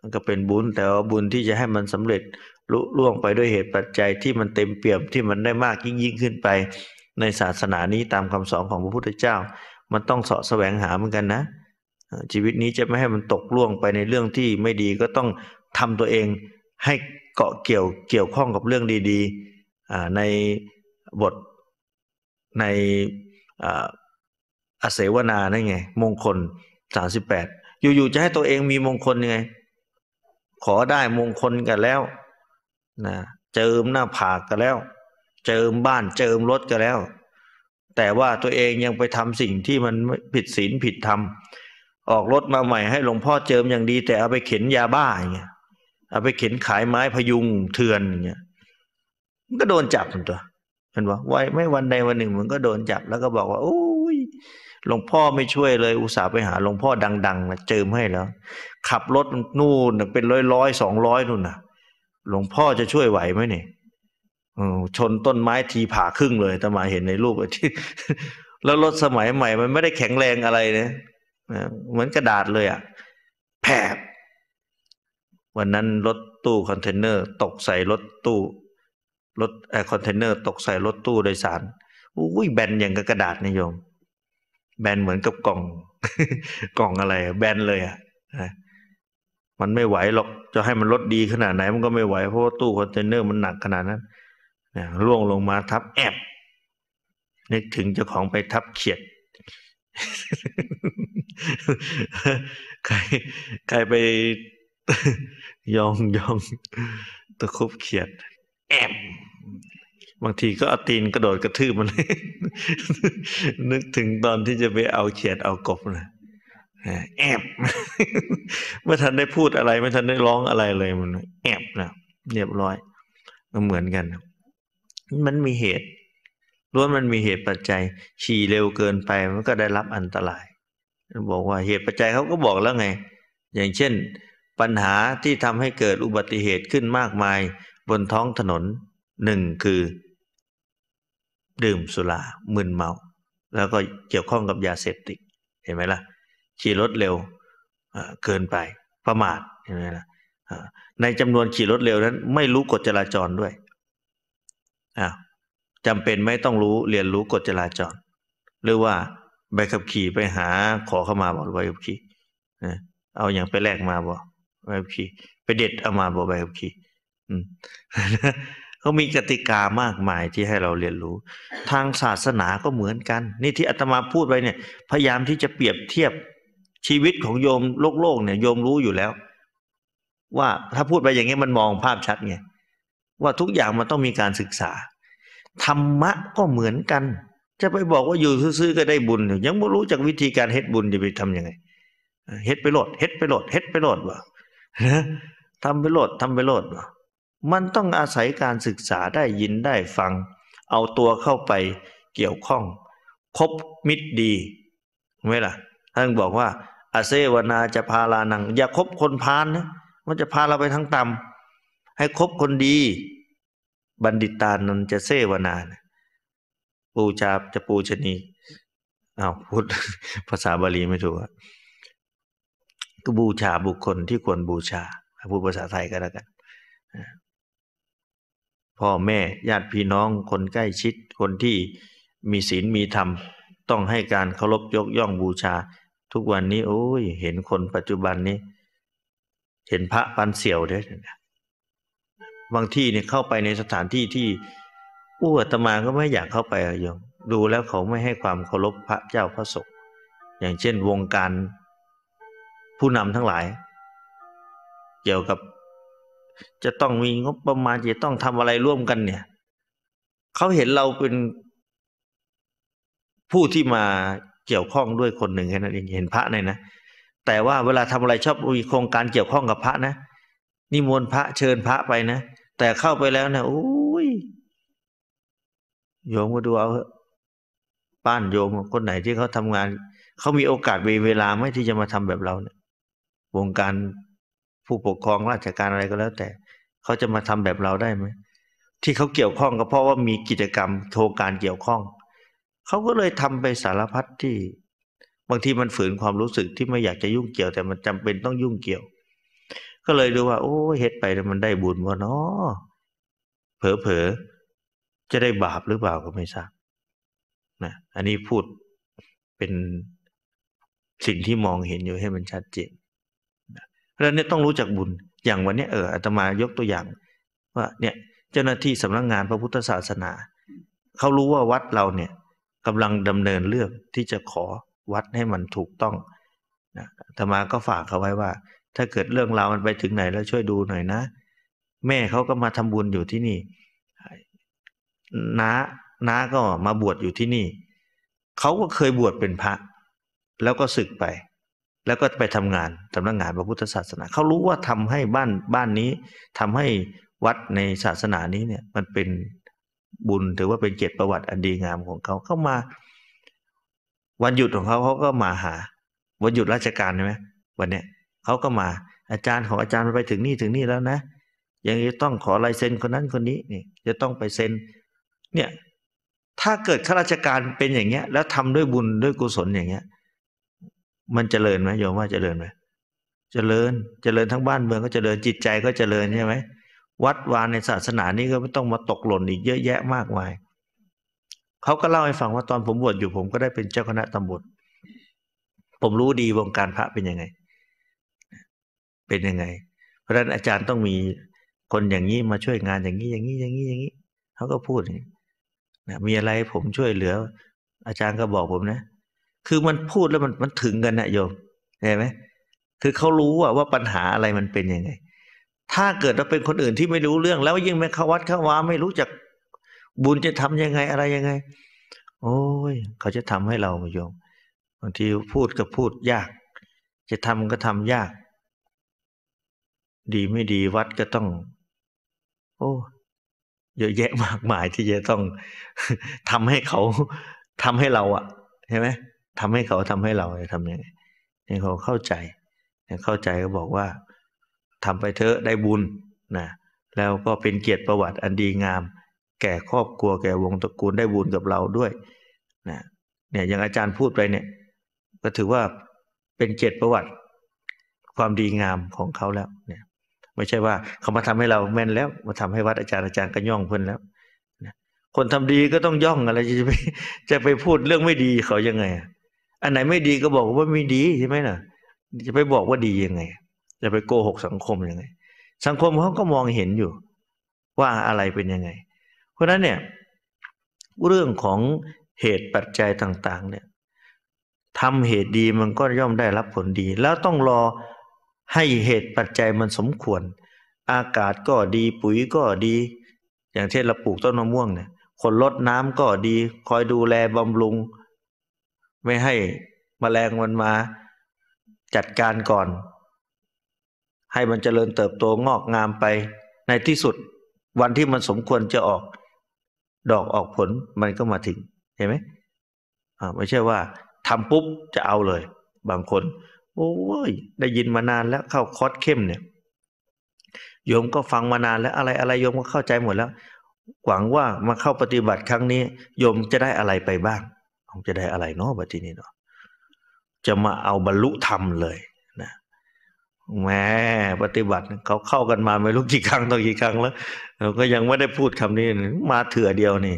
มันก็เป็นบุญแต่ว่าบุญที่จะให้มันสำเร็จลุล่วงไปด้วยเหตุปัจจัยที่มันเต็มเปี่ยมที่มันได้มากยิ่งยิ่งขึ้นไปในศาสนานี้ตามคำสอนของพระพุทธเจ้า มันต้องเสาะแสวงหาเหมือนกันนะ ชีวิตนี้จะไม่ให้มันตกล่วงไปในเรื่องที่ไม่ดีก็ต้องทำตัวเองให้เกาะเกี่ยวเกี่ยวข้องกับเรื่องดีๆในบทในอาเสวนานั่นไงมงคลสามสิบแปดอยู่ๆจะให้ตัวเองมีมงคลยังไงขอได้มงคลกันแล้วนะ เจิมหน้าผากกันแล้ว เจิมบ้านเจิมรถกันแล้ว แต่ว่าตัวเองยังไปทำสิ่งที่มันผิดศีลผิดธรรมออกรถมาใหม่ให้หลวงพ่อเจิมอย่างดี แต่เอาไปเข็นยาบ้าอย่างเงี้ยเอาไปเข็นขายไม้พยุงเถื่อนอย่างเงี้ยมันก็โดนจับตัวมันบอกไว้ไม่วันใดวันหนึ่ง มันก็โดนจับแล้วก็บอกว่าโอ้ยหลวงพ่อไม่ช่วยเลย อุตส่าห์ไปหา หลวงพ่อดังๆนะเจิมให้แล้ว ขับรถนู่นเป็นร้อยร้อยสองร้อยนู่นนะหลวงพ่อจะช่วยไหวไหมเนี่ยชนต้นไม้ทีผ่าครึ่งเลยแต่มาเห็นในรูปที่แล้วรถสมัยใหม่มันไม่ได้แข็งแรงอะไรนะเหมือนกระดาษเลยอะ่ะแผบวันนั้นรถตู้คอนเทนเนอร์ตกใส่รถตู้รถคอนเทนเนอร์ ตกใส่รถตู้โดยสาร อุ้ยแบนอย่างกระดาษนิยม แบนเหมือนกับกล่อง กล่องอะไรแบนเลยอ่ะมันไม่ไหวหรอก จะให้มันลดดีขนาดไหนมันก็ไม่ไหวเพราะว่าตู้คอนเทนเนอร์ มันหนักขนาดนั้นนะร่วงลงมาทับแอบนึกถึงเจ้าของไปทับเขียดใครใครไปยองยองตะคุบเขียด แอบบางทีก็อาตีนกระโดดกระทืบมันนึกถึงตอนที่จะไปเอาเขียดเอากบนะ แอบ เมื่อท่านได้พูดอะไร ไม่ท่านได้ร้องอะไรเลยมัน แอบนะ เรียบร้อยมันเหมือนกัน มันมีเหตุ ล้วนมันมีเหตุปัจจัยฉี่เร็วเกินไปมันก็ได้รับอันตราย บอกว่าเหตุปัจจัยเขาก็บอกแล้วไง อย่างเช่น ปัญหาที่ทำให้เกิดอุบัติเหตุขึ้นมากมาย บนท้องถนนหนึ่งคือดื่ม สุรามึนเมา แล้วก็เกี่ยวข้องกับยาเสพติดเห็นไหมล่ะ ขี่รถเร็วเกินไป ประมาทเห็นไหมล่ะในจำนวนขี่รถเร็วนั้น ไม่รู้กฎจราจรด้วยจำจำเป็นไม่ต้องรู้เรียนรู้กฎจราจร หรือว่าใบขับขี่ไปหาขอเข้ามาบอกใบขับขี่เอาอย่างไปแลกมาบอกใบขับขี่ไปเด็ดเอามาบอกใบขับขี่ขามีกติกามากมายที่ให้เราเรียนรู้ ทางศาสนาก็เหมือนกันนี่ที่อาตมาพูดไปเนี่ยพยายามที่จะเปรียบเทียบชีวิตของโยมโลกโลก เนี่ยโยมรู้อยู่แล้ว ว่าถ้าพูดไปอย่างนี้มันมองภาพชัดไงว่าทุกอย่างมันต้องมีการศึกษาธรรมะก็เหมือนกัน จะไปบอกว่าอยู่ซื่อๆก็ได้บุญยังไม่รู้จากวิธีการเฮ็ดบุญจะไปทำยังไง เฮ็ดไปโหลดเฮ็ดไปโหลดเฮ็ดไปโหลดวะทำไปโหลดทำไปโหลดวะมันต้องอาศัยการศึกษาได้ยินได้ฟัง เอาตัวเข้าไปเกี่ยวข้อง คบมิตรดีไวล่ะท่านบอกว่าอาเซวนาจะพาลานัง อย่าคบคนพาลนะมันจะพาเราไปทั้งต่ำให้คบคนดี บัณฑิตานันจะเซวนานะปูชาจะปูชนีอา้าวพูดภาษาบาลีไม่ถูกอะบูชาบุคคลที่ควรบูชาพูดภาษาไทยก็แล้วกันพ่อแม่ญาติพี่น้องคนใกล้ชิด คนที่มีศีล มีธรรม ต้องให้การเคารพยกย่องบูชา ทุกวันนี้ โอ้ย เห็นคนปัจจุบันนี้ เห็นพระปันเสี่ยวเด้วบางที่เนี่ยเข้าไปในสถานที่ที่ อู้อตมาก็ไม่อยากเข้าไปอยโยดูแล้วเขาไม่ให้ความเคารพพระเจ้าพระสงฆ์อย่างเช่นวงการผู้นำทั้งหลาย เกี่ยวกับจะต้องมีงบประมาณจะต้องทำอะไรร่วมกันเนี่ย เขาเห็นเราเป็นผู้ที่มาเกี่ยวข้องด้วยคนหนึ่งแค่นั้นเองเห็นพระในี่นะ แต่ว่าเวลาทำอะไรชอบมีโครงการเกี่ยวข้องกับพระนะนิมนต์พระเชิญพระไปนะแต่เข้าไปแล้วนะโอ้ยโยมก็ดูเอาป้านโยมคนไหนที่เขาทำงาน เขามีโอกาสเวลาไหมที่จะมาทำแบบเราเนะี่ยวงการผู้ปกครองราชการอะไรก็แล้ว แต่เขาจะมาทำแบบเราได้ไหม ที่เขาเกี่ยวข้องก็เพราะว่ามีกิจกรรมโทรการเกี่ยวข้อง เขาก็เลยทำไปสารพัดที่ บางทีมันฝืนความรู้สึกที่ไม่อยากจะยุ่งเกี่ยว แต่มันจำเป็นต้องยุ่งเกี่ยว ก็เลยดูว่าโอ้เฮ็ดไปแล้วมันได้บุญวะเนาะเผลอๆจะได้บาปหรือเปล่าก็ไม่ทราบนะอันนี้พูดเป็นสิ่งที่มองเห็นอยู่ให้มันชัดเจนเพราะน้ี่ต้องรู้จักบุญ อย่างวันนี้เอออาตมายกตัวอย่าง ว่าเนี่ยเจ้าหน้าที่สำนักงงานพระพุทธศาสนาเขารู้ว่าวัดเราเนี่ยกำลังดำเนินเรื่องที่จะขอวัดให้มันถูกต้องนะธรรมาก็ฝากเขาไว้ว่า ถ้าเกิดเรื่องราวมันไปถึงไหนแล้วช่วยดูหน่อยนะ แม่เขาก็มาทำบุญอยู่ที่นี่น้าน้าก็มาบวชอยู่ที่นี่เขาก็เคยบวชเป็นพระ แล้วก็ศึกไปแล้วก็ไปทำงานสำนักงานพระพุทธศาสนา เขารู้ว่าทำให้บ้าน บ้านนี้ ทำให้วัดในศาสนานี้เนี่ย มันเป็นบุญ ถือว่าเป็นเกียรติประวัติอันดีงามของเขาเข้ามา วันหยุดของเขาเขาก็มาหาวันหยุดราชการใช่ไหมวันเนี้ยเขาก็มาอาจารย์ของอาจารย์ไปถึงนี่ถึงนี่แล้วนะยังจะต้องขอลายเซ็นคนนั้นคนนี้นี่จะต้องไปเซ็นเนี่ยถ้าเกิดข้าราชการเป็นอย่างเงี้ย แล้วทำด้วยบุญด้วยกุศลอย่างเงี้ยมันเจริญไหมโยมว่า เจริญไหมเจริญ เจริญทั้งบ้านเมืองก็เจริญ จิตใจก็เจริญใช่ไหมวัดวานในศาสนานี้ก็ไม่ต้องมาตกหล่นอีกเยอะแยะมากมายเขาก็เล่าให้ฟังว่าตอนผมบวชอยู่ผมก็ได้เป็นเจ้าคณะตำบลผมรู้ดีวงการพระเป็นยังไง เป็นยังไง เพราะฉะนั้นอาจารย์ต้องมีคนอย่างนี้มาช่วยงานอย่างนี้อย่างนี้อย่างนี้อย่างนี้เขาก็พูดนะมีอะไรผมช่วยเหลือ อาจารย์ก็บอกผมนะคือมันพูดแล้วมันมันถึงกันนะโยม เห็นไหมคือเขารู้ว่าว่าปัญหาอะไรมันเป็นยังไง ถ้าเกิดเราเป็นคนอื่นที่ไม่รู้เรื่องแล้วยิ่งไม่เข้าวัดเข้าวาไม่รู้จัก บุญจะทํำยังไง อะไรยังไง โอ้ยเขาจะทำให้เราโยมบางที พูดก็พูดยาก จะทำก็ทำยาก ดีไม่ดีวัดก็ต้อง โอ้เยอะแยะมากมายที่จะต้องทำให้เขาทำให้เราอะ่ะ เห็นไหมทำให้เขาทำให้เราทำยังไงให้เขาเข้าใจเข้าใจก็บอกว่า ทำไปเถอะได้บุญนะแล้วก็เป็นเกียรติประวัติอันดีงาม แก่ครอบครัวแก่วงตระกูลได้บุญกับเราด้วยนะเนี่ยอย่างอาจารย์พูดไปเนี่ย ก็ถือว่าเป็นเกียรติประวัติความดีงามของเขาแล้ว เนี่ย ไม่ใช่ว่าเขามาทำให้เราแม่นแล้วมาทำให้วัดอาจารย์อาจารย์ก็ย่องเพิ่นแล้วคนทำดีก็ต้องย่องอะไรจะไปจะไปพูดเรื่องไม่ดีเขายังไงอันไหนไม่ดีก็บอกว่าไม่ดีใช่ไหมล่ะ จะไปบอกว่าดียังไงจะไปโกหกสังคมยังไง สังคมเขาก็มองเห็นอยู่ว่าอะไรเป็นยังไง เพราะนั้นเนี่ย เรื่องของเหตุปัจจัยต่าง ๆ เนี่ยทำเหตุดีมันก็ย่อมได้รับผลดี แล้วต้องรอให้เหตุปัจจัยมันสมควร อากาศก็ดี ปุ๋ยก็ดี อย่างเช่นเราปลูกต้นมะม่วงเนี่ย คนลดน้ำก็ดี คอยดูแลบำรุงไม่ให้มแมลงมันมาจัดการก่อน ให้มันจเจริญเติบโตงอกงามไป ในที่สุด วันที่มันสมควรจะออกดอกออกผลมันก็มาถึง เห็นไหมอ่าไม่ใช่ว่าทำปุ๊บ จะเอาเลย บางคน โอ้ยได้ยินมานานแล้วเข้าคอร์สเข้มเนี่ยโยมก็ฟังมานานแล้วอะไรอะไรโยมก็เข้าใจหมดแล้วหวังว่ามาเข้าปฏิบัติครั้งนี้โยมจะได้อะไรไปบ้างจะได้อะไรเนาะบัดทีนี้เนาะ จะมาเอาบรรลุธรรมเลยนะแม้ปฏิบัติ เขาเข้ากันมาไม่รู้กี่ครั้งต่อกี่ครั้งแล้วเราก็ยังไม่ได้พูดคำนี้ มาเถื่อเดียวนี่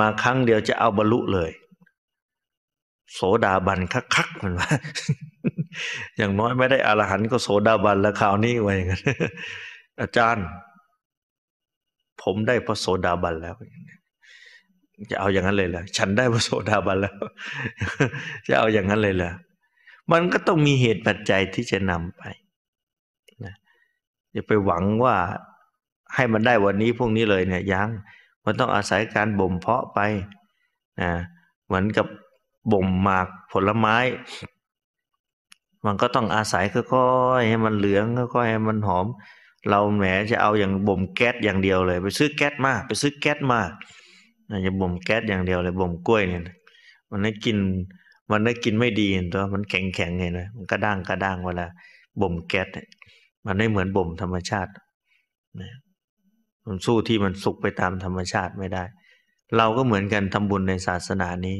มาครั้งเดียวจะเอาบรรลุเลย โสดาบันคักๆมันว่า อย่างน้อยไม่ได้อรหันต์ก็โสดาบันแล้วคราวนี้ไว้เยงน้นอาจารย์ ผมได้พระโสดาบันแล้วอย่างนี้จะเอาอย่างนั้นเลยเหรอ ฉันได้พระโสดาบันแล้ว จะเอาอย่างนั้นเลยเหรอ มันก็ต้องมีเหตุปัจจัยที่จะนำไปนะอย่าไปหวังว่า ให้มันได้วันนี้พรุ่งนี้เลยเนี่ยยังมันต้องอาศัยการบ่มเพาะไป นะ เหมือนกับบ่มหมากผลไม้ มันก็ต้องอาศัยค่อยๆให้มันเหลืองค่อยๆให้มันหอม เราแหมจะเอาอย่างบ่มแก๊สอย่างเดียวเลย ไปซื้อแก๊สมาไปซื้อแก๊สมาอาจจะบ่มแก๊สอย่างเดียวเลยบ่มกล้วยเนี่ยมันได้กินมันได้กินไม่ดีตัวมันแข็งแข็งเห็นไหมมันกระด้างกระด้างเวลาบ่มแก๊สมันไม่เหมือนบ่มธรรมชาตินะมันสู้ที่มันสุกไปตามธรรมชาติไม่ได้ เราก็เหมือนกันทำบุญในศาสนานี้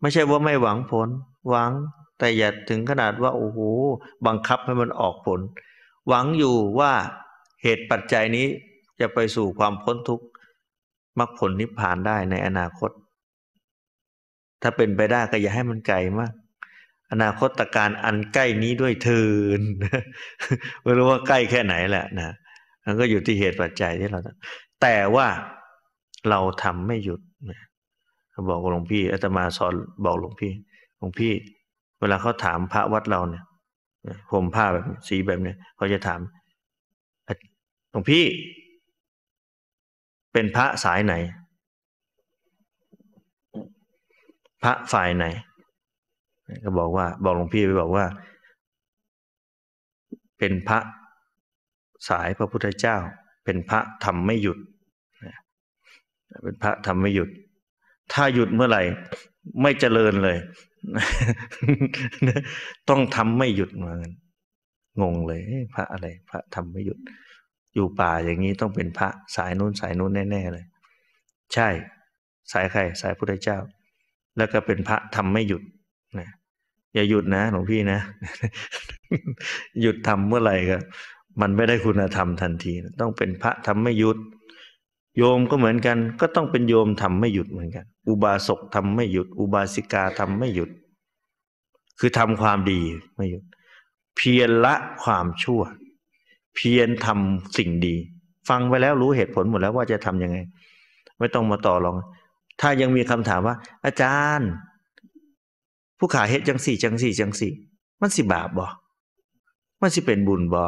ไม่ใช่ว่าไม่หวังผล หวังแต่อย่าถึงขนาดว่าโอ้โหบังคับให้มันออกผล หวังอยู่ว่าเหตุปัจจัยนี้จะไปสู่ความพ้นทุกข์มรรคผลนิพพานได้ในอนาคต ถ้าเป็นไปได้ก็อย่าให้มันไกลมาก อนาคตการอันใกล้นี้ด้วยเทินไม่รู้ว่าใกล้แค่ไหนแหละนะมันก็อยู่ที่เหตุปัจจัยที่เรา แต่ว่าเราทำไม่หยุดบอกหลวงพี่อาตมาสอนบอกหลวงพี่ หลวงพี่ เวลาเขาถามพระวัดเราเนี่ยผมผ้าแบบสีแบบเนี้ยเขาจะถามหลวงพี่เป็นพระสายไหน พระฝ่ายไหน ก็บอกว่า บอกหลวงพี่ไปบอกว่า เป็นพระสายพระพุทธเจ้า เป็นพระทำไม่หยุดเป็นพระทำไม่หยุด ถ้าหยุดเมื่อไหร่ ไม่เจริญเลย ต้องทำไม่หยุดเหมือนนงงเลย พระอะไร พระทำไม่หยุดอยู่ป่าอย่างนี้ต้องเป็นพระสายนู้นสายนู้นแน่ ๆ เลยใช่ สายใครสายพระเจ้า แล้วก็เป็นพระทำไม่หยุดนะอย่าหยุดนะหลวงพี่นะ หยุดทำเมื่อไหร่ก็ มันไม่ได้คุณธรรมทันทีต้องเป็นพระทำไม่หยุด โยมก็เหมือนกัน ก็ต้องเป็นโยมทำไม่หยุดเหมือนกัน อุบาสกทำไม่หยุด อุบาสิกาทำไม่หยุด คือทำความดีไม่หยุด เพียรละความชั่วเพียรทำสิ่งดี ฟังไปแล้วรู้เหตุผลหมดแล้วว่าจะทํำยังไง ไม่ต้องมาต่อรองถ้ายังมีคำถามว่า อาจารย์ ผู้ขาเหตุจังสี่ จังสี่ จังสี่ มันสิบาปบ่มันสิเป็นบุญบ่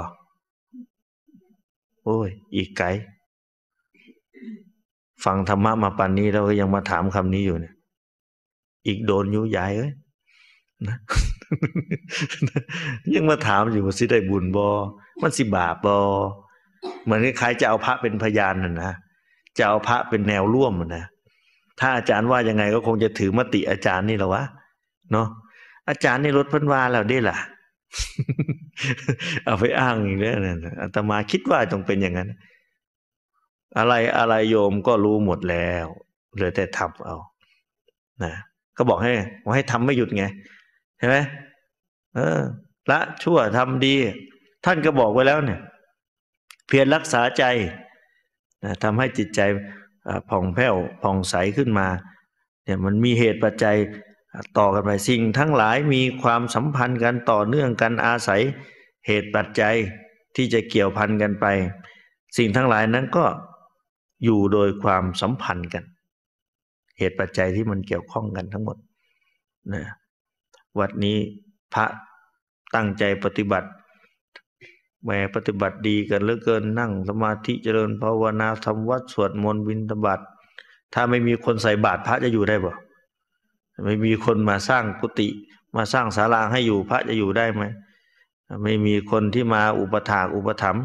โอ้ย อีกไกลฟังธรรมะมาปันนี้แล้วก็ยังมาถามคำนี้อยู่เนี่ย อีกโดนยุยายเอ้ยนะยังมาถามอยู่สิได้บุญบอมันสิบาปบอเหมือนคล้ายจะเอาพระเป็นพยานน่ะนะจะเอาพระเป็นแนวร่วมนะถ้าอาจารย์ว่ายังไงก็คงจะถือมติอาจารย์นี่แหละวะเนาะอาจารย์นี่ลดพันวาแล้วได้ล่ะ เอาไปอ้างอีกแล้วนะอาตมาคิดว่าต้องเป็นอย่างนั้น อะไรอะไรโยมก็รู้หมดแล้วเหลือแต่ทำเอานะก็บอกให้ ว่าให้ทำไม่หยุดไงช่ไหม เออ ละชั่วทำดี ท่านก็บอกไว้แล้ว เนี่ย เพียรรักษาใจทำให้จิตใจผ่องแผ้วผ่องใสขึ้นมา เนี่ยมันมีเหตุปัจจัยต่อกันไป สิ่งทั้งหลายมีความสัมพันธ์กันต่อเนื่องกันอาศัย เหตุปัจจัยที่จะเกี่ยวพันกันไป สิ่งทั้งหลายนั้นก็อยู่โดยความสัมพันธ์กัน เหตุปัจจัยที่มันเกี่ยวข้องกันทั้งหมดนะวัดนี้พระตั้งใจปฏิบัติ แม่ปฏิบัติดีกันเหลือเกินนั่งสมาธิเจริญภาวนาทำวัดสวดมนต์วินทบัตถ้าไม่มีคนใส่บาตรพระจะอยู่ได้บ่ไม่มีคนมาสร้างกุฏิมาสร้างศาลาให้อยู่พระจะอยู่ได้ไหมไม่มีคนที่มาอุปถาก อุปถัมภ์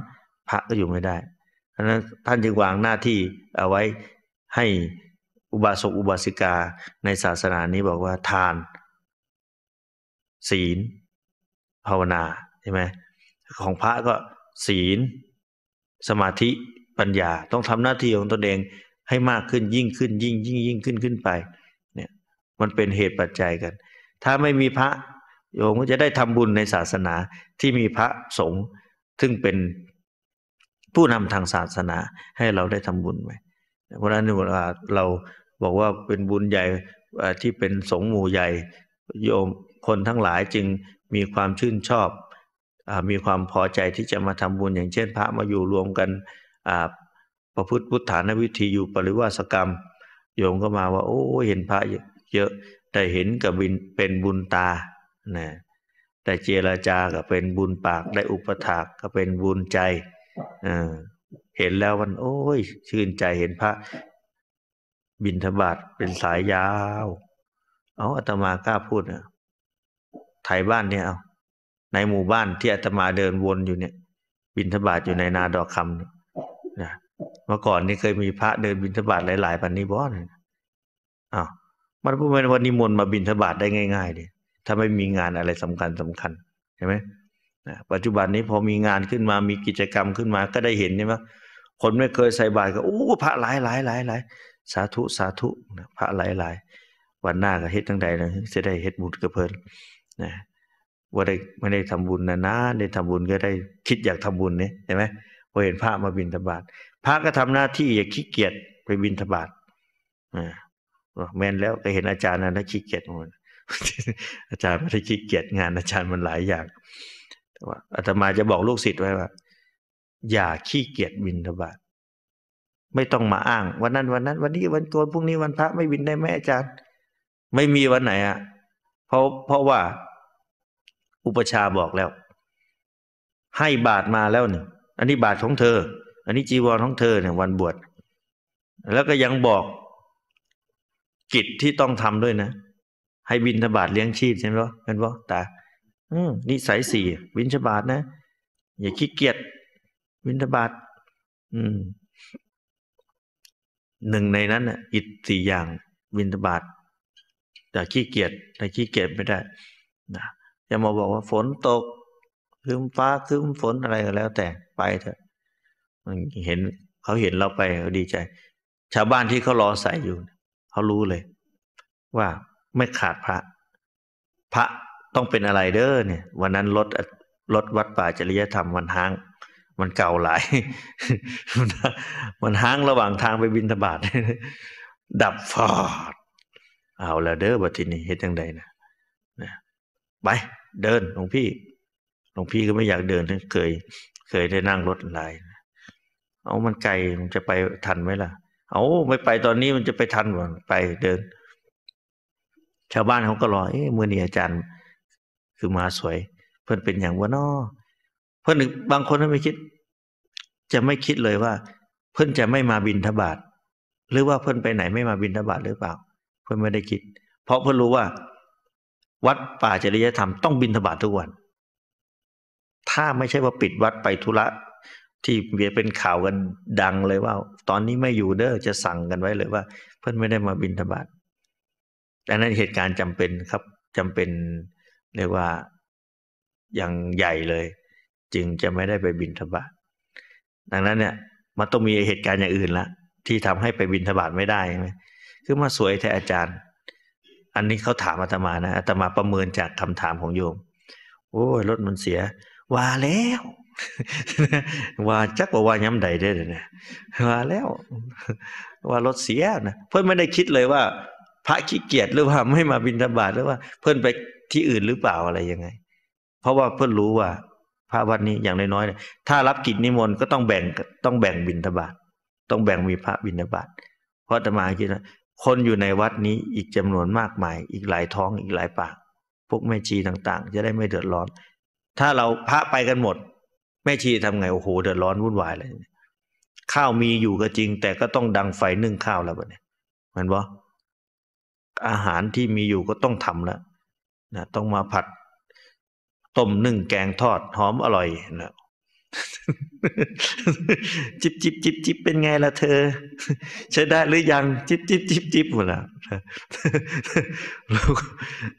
พระก็อยู่ไม่ได้เพราะนั้นท่านจึงวางหน้าที่เอาไว้ให้อุบาสกอุบาสิกาในศาสนานี้บอกว่าทานศีลภาวนาใช่ไหมของพระก็ศีล สมาธิปัญญา ต้องทำหน้าที่ของตนเองให้มากขึ้นยิ่งขึ้น ยิ่งยิ่งยิ่งขึ้นขึ้นไป เนี่ย มันเป็นเหตุปัจจัยกัน ถ้าไม่มีพระ โยมก็จะได้ทำบุญในศาสนาที่มีพระสงฆ์ซึ่งเป็นผู้นำทางศาสนาให้เราได้ทำบุญไหมเพราะฉะนั้นเวลาเราบอกว่าเป็นบุญใหญ่ที่เป็นสงฆ์หมู่ใหญ่โยมคนทั้งหลายจึงมีความชื่นชอบอมีความพอใจที่จะมาทำบุญอย่างเช่น พระมาอยู่รวมกันประพฤติพุทธานวิธีอยู่ปริวาสกรรม โยมก็มาว่า โอ้ เห็นพระเยอะแต่เห็นกับบินเป็นบุญตานะแต่เจรจาก็เป็นบุญปากได้อุปถาก ก็เป็นบุญใจเห็นแล้ววัน โอ้ย ชื่นใจเห็นพระ บินธบาตเป็นสายยาวเอาอาตมากล้า พูดนะไยบ้านเนี่ยเอาในหมู่บ้านที่อาตมาเดินวนอยู่เนี่ย บินทบาทอยู่ในนาดอกคำเนี่ยนะเมื่อก่อนนี่เคยมีพระเดินบินทบาทหลายๆปันนี้บ่อนอ้าวมันพูดไม่วันนี้มนมาบินทบาทได้ง่ายๆเนี่ยถ้าไม่มีงานอะไรสำคัญสำคัญใช่ไหมนะปัจจุบันนี้พอมีงานขึ้นมามีกิจกรรมขึ้นมาก็ได้เห็นใช่ไหมคนไม่เคยใส่บาตรก็โอ้พระหลายหลายหลายหลายสาธุสาธุพระหลายหลายวันหน้าก็เฮ็ดทั้งใดนะจะได้เฮ็ดบุญกระเพิ่นนะว่าได้ไม่ได้ทำบุญนะนะได้ทำบุญก็ได้คิดอยากทำบุญเนี่ยเห็นไหมพอเห็นพระมาบินทบาทพระก็ทำหน้าที่อย่าขี้เกียจไปบินทบาทอ่าแม่นแล้วก็เห็นอาจารย์นะนะขี้เกียจหมดอาจารย์ไม่ได้ขี้เกียจงาน อาจารย์มันหลายอย่าง แต่ว่าอาตมาจะบอกลูกศิษย์ไว้ว่า อย่าขี้เกียจบินทบาทไม่ต้องมาอ้างวันนั้นวันนั้น วันนี้วันตัวพรุ่งนี้วันพระไม่บินได้ไหมอาจารย์ ไม่มีวันไหนอ่ะเพราะเพราะว่าอุปชาบอกแล้ว ให้บาทมาแล้วเนี่ยอันนี้บาทของเธอ อันนี้จีวรของเธอ เนี่ยวันบวชแล้วก็ยังบอกกิจที่ต้องทำด้วยนะให้บินทบาทเลี้ยงชีพใช่ไหมวะเป็นวะตาอืมนิสัยสี่บินทบาทนะอย่าขี้เกียจบินทบาทอืม หนึ่งในนั้นอ่ะอิดสี่อย่างบินทบาท แต่ขี้เกียจแต่ขี้เกียจไม่ได้นะจะมาบอกว่า ฝนตกคืมฟ้าคืมฝนอะไรก็แล้ว แต่ไปเถอะ มันเห็นเขาเห็นเราไปเขาดีใจ ชาวบ้านที่เขารอใส่อยู่เขารู้เลย ว่าไม่ขาดพระ พระต้องเป็นอะไรเด้อเนี่ย วันนั้นรถรถวัดป่าจริยธรรมมันห้างมันเก่าหลาย มันห้างระหว่างทางไปบินธบาตดับฟอด เอาแล้วเด้อบัดทีนี้เห็นยังไงนะไปเดินหลวงพี่หลวงพี่ก็ไม่อยากเดิน เคยเคยได้นั่งรถหลายเอามันไกลมันจะไปทันไหมล่ะ เอาไม่ไปตอนนี้มันจะไปทันหรอไปเดิน ชาวบ้านเขาก็รอเอ้ะมือนี่อาจารย์คือมาสวยเพื่อนเป็นอย่างว่านอเพื่อนบางคนเขาไม่คิด จะไม่คิดเลยว่า เพื่อนจะไม่มาบินทบาทหรือว่าเพื่อนไปไหนไม่มาบินทบาทหรือเปล่า เพื่อนไม่ได้คิด เพราะเพื่อนรู้ว่าวัดป่าจริยธรรมต้องบินธบาตททุกวัน ถ้าไม่ใช่ว่าปิดวัดไปธุระที่เวียเป็นข่าวกันดังเลยว่า ตอนนี้ไม่อยู่เด้อจะสั่งกันไว้เลยว่า เพื่อนไม่ได้มาบินธบาตดังนั้นเหตุการณ์จำเป็นครับ จำเป็นเรียกว่าอย่างใหญ่เลย จึงจะไม่ได้ไปบินธบาตดังนั้นเนี่ยมันต้องมีเหตุการณ์อย่างอื่นละที่ทำให้ไปบินธบาตไม่ได้ใช่ไหมคือมาสวยแทนอาจารย์อันนี้เขาถามอาตมานะอาตมาประเมินจากคำถามของโยมโอ้ยรถมันเสียว่าแล้วว่าจักว่าว่าย้ำใดได้เลยนะว่าแล้ว ว่ารถเสียนะเพื่อนไม่ได้คิดเลยว่า พระขี้เกียจหรือว่าไม่มาบินธบาตหรือว่าเพื่อนไปที่อื่นหรือเปล่าอะไรยังไง เพราะว่าเพื่อนรู้ว่า พระวัดนี้อย่างน้อยๆถ้ารับกิจนิมนต์ก็ต้องแบ่งต้องแบ่งบินธบาตต้องแบ่งมีพระบินธบาตเพราะตมาคิดว่าคนอยู่ในวัดนี้อีกจำนวนมากมาย อีกหลายท้องอีกหลายปาก พวกแม่ชีต่าง ๆ จะได้ไม่เดือดร้อน ถ้าเราพระไปกันหมดแม่ชีทำไงโอ้โหเดือดร้อนวุ่นวายเลยข้าวมีอยู่ก็จริง แต่ก็ต้องดังไฟนึ่งข้าวแล้วเัดนี้มันว่อาหารที่มีอยู่ก็ต้องทำแล้วนะ ต้องมาผัดต้มนึ่งแกงทอดหอมอร่อยนะจิบจิบจิบจิบเป็นไงล่ะเธอ ใช้ได้หรือยังจิบจิบจิบจิบหมดละ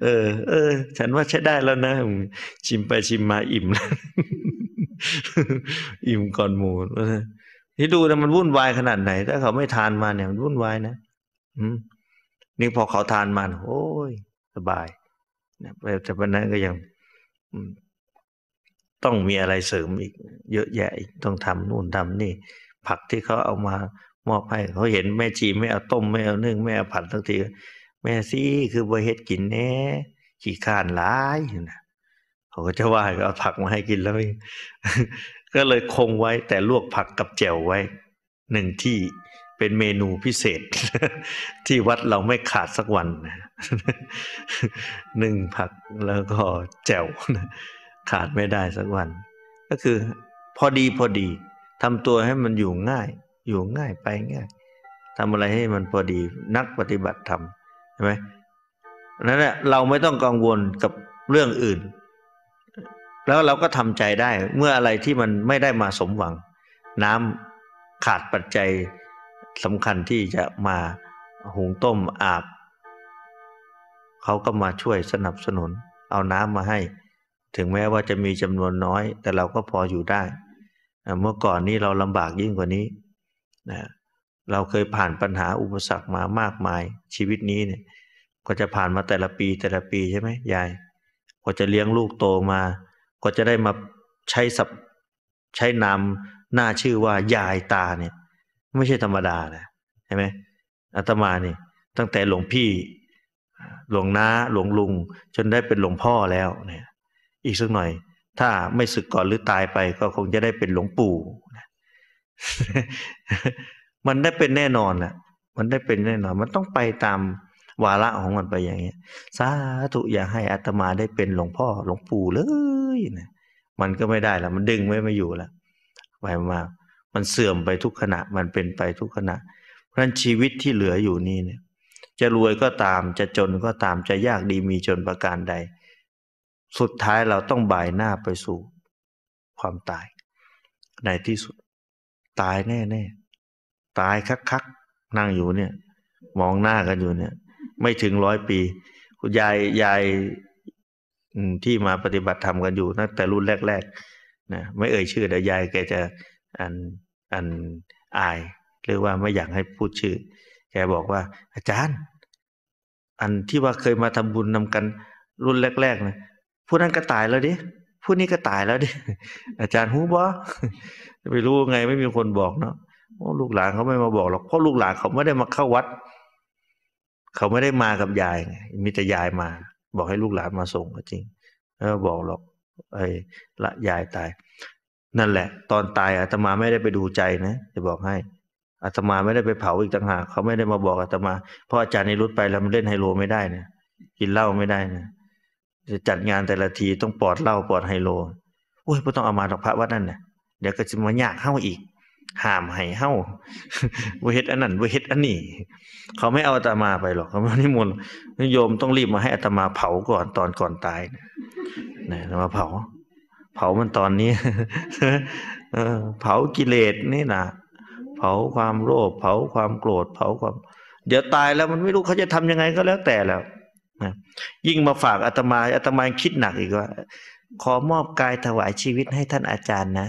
เออ เออ ฉันว่าใช้ได้แล้วนะ ชิมไปชิมมาอิ่มแล้วอิ่มก่อนหมูที่ดูนะมันวุ่นวายขนาดไหน ถ้าเขาไม่ทานมาเนี่ยมันวุ่นวายนะนี่พอเขาทานมาโอ้ย สบายแต่ปับันก็ยังต้องมีอะไรเสริมอีกเยอะแยะอีกต้องทำนู่นทำนี่ ผักที่เขาเอามามอบให้เขาเห็นแม่จีไม่เอาต้มไม่เอานึ่งไม่เอาผัดทั้งทีแม่ซี่คือบริเฮ็ดกินแน่ขี้ข้านร้ายนะเขาก็จะว่าเอาผักมาให้กินแล้วก็เลยคงไว้แต่ลวกผักกับแจ่วไว้หนึ่งที่เป็นเมนูพิเศษที่วัดเราไม่ขาดสักวันหนึ่งผักแล้วก็แจ่วนะขาดไม่ได้สักวัน ก็คือ พอดีพอดีทำตัวให้มันอยู่ง่าย อยู่ง่ายไปง่ายทำอะไรให้มันพอดีนักปฏิบัติธรรมใช่ไหม นั่นแหละเราไม่ต้องกังวลกับเรื่องอื่น แล้วเราก็ทำใจได้เมื่ออะไรที่มันไม่ได้มาสมหวัง น้ำขาดปัจจัยสำคัญที่จะมาหุงต้มอาบ เขาก็มาช่วยสนับสนุน เอาน้ำมาให้ถึงแม้ว่าจะมีจำนวนน้อย แต่เราก็พออยู่ได้ เมื่อก่อนนี้เราลำบากยิ่งกว่านี้นะเราเคยผ่านปัญหาอุปสรรคมามากมาย ชีวิตนี้เนี่ยก็จะผ่านมาแต่ละปี แต่ละปีใช่ไหมยายก็จะเลี้ยงลูกโตมา ก็จะได้มาใช้สับใช้นามหน้าชื่อว่ายายตาเนี่ย ไม่ใช่ธรรมดานะใช่ไหมอาตมาเนี่ยตั้งแต่หลวงพี่ หลวงน้าหลวงลุง จนได้เป็นหลวงพ่อแล้วเนี่ยอีกสักหน่อย ถ้าไม่ศึกก่อนหรือตายไปก็คงจะได้เป็นหลวงปู่มันได้เป็นแน่นอนแหะมันได้เป็นแน่นอน มันต้องไปตามวาระของมันไปอย่างเงี้ย สาธุอยากให้อัตมาได้เป็นหลวงพ่อ หลวงปู่เลยนะมันก็ไม่ได้ละมันดึงไม่มาอยู่ละไปมา มันเสื่อมไปทุกขณะ มันเป็นไปทุกขณะ เพราะฉะนั้นชีวิตที่เหลืออยู่นี่เนี่ย จะรวยก็ตาม จะจนก็ตาม จะยากดีมีจนประการใดสุดท้ายเราต้องบ่ายหน้าไปสู่ความตาย ในที่สุดตายแน่ๆ ตายคักๆ นั่งอยู่เนี่ย มองหน้ากันอยู่เนี่ย ไม่ถึงร้อยปีคุณยายยายที่มาปฏิบัติธรรมกันอยู่ตั้งแต่รุ่นแรกๆ นะไม่เอ่ยชื่อแต่ยายแกจะอันอันอาย หรือว่าไม่อยากให้พูดชื่อ แกบอกว่า อาจารย์ อันที่ว่าเคยมาทำบุญนำกัน รุ่นแรกๆนะผู้นั้นก็ตายแล้วดิผู้นี้ก็ตายแล้วดิ อาจารย์ฮู้บ่ ไม่รู้ไงไม่มีคนบอกเนาะลูกหลานเขาไม่มาบอกหรอก เพราะลูกหลานเขาไม่ได้มาเข้าวัด เขาไม่ได้มากับยายไง มีแต่ยายมา บอกให้ลูกหลานมาส่งก็จริงแล้วบอกหรอก ไอ้ละยายตาย นั่นแหละ ตอนตายอาตมาไม่ได้ไปดูใจนะจะบอกให้ อาตมาไม่ได้ไปเผาอีกต่างหากเขาไม่ได้มาบอกอาตมา เพราะอาจารย์ในรุดไปแล้วมันเล่นไฮโลไม่ได้นะกินเหล้าไม่ได้นะจะจัดงานแต่ละทีต้องปอดเหล้าปอดไฮโลโอ้ยไ่ต้องเอามาดอกพระวัดนั่นเนี่ยเดี๋ยวก็จะมายากเข้าอีกห้ามให้เข้าเวทอันนั้นเวทอันนี้เขาไม่เอาอาตมาไปหรอกเขาไม่นิมนต์โยมต้องรีบมาให้อาตมาเผาก่อนตอนก่อนตายนะมาเผา เผามันตอนนี้เผากิเลสนี่นะเผาความโลภเผาความโกรธเผาความเดี๋ยวตายแล้วมันไม่รู้เขาจะทำยังไงก็แล้วแต่แล้วยิ่งมาฝากอาตมา อาตมาคิดหนักอีกว่า ขอมอบกายถวายชีวิตให้ท่านอาจารย์นะ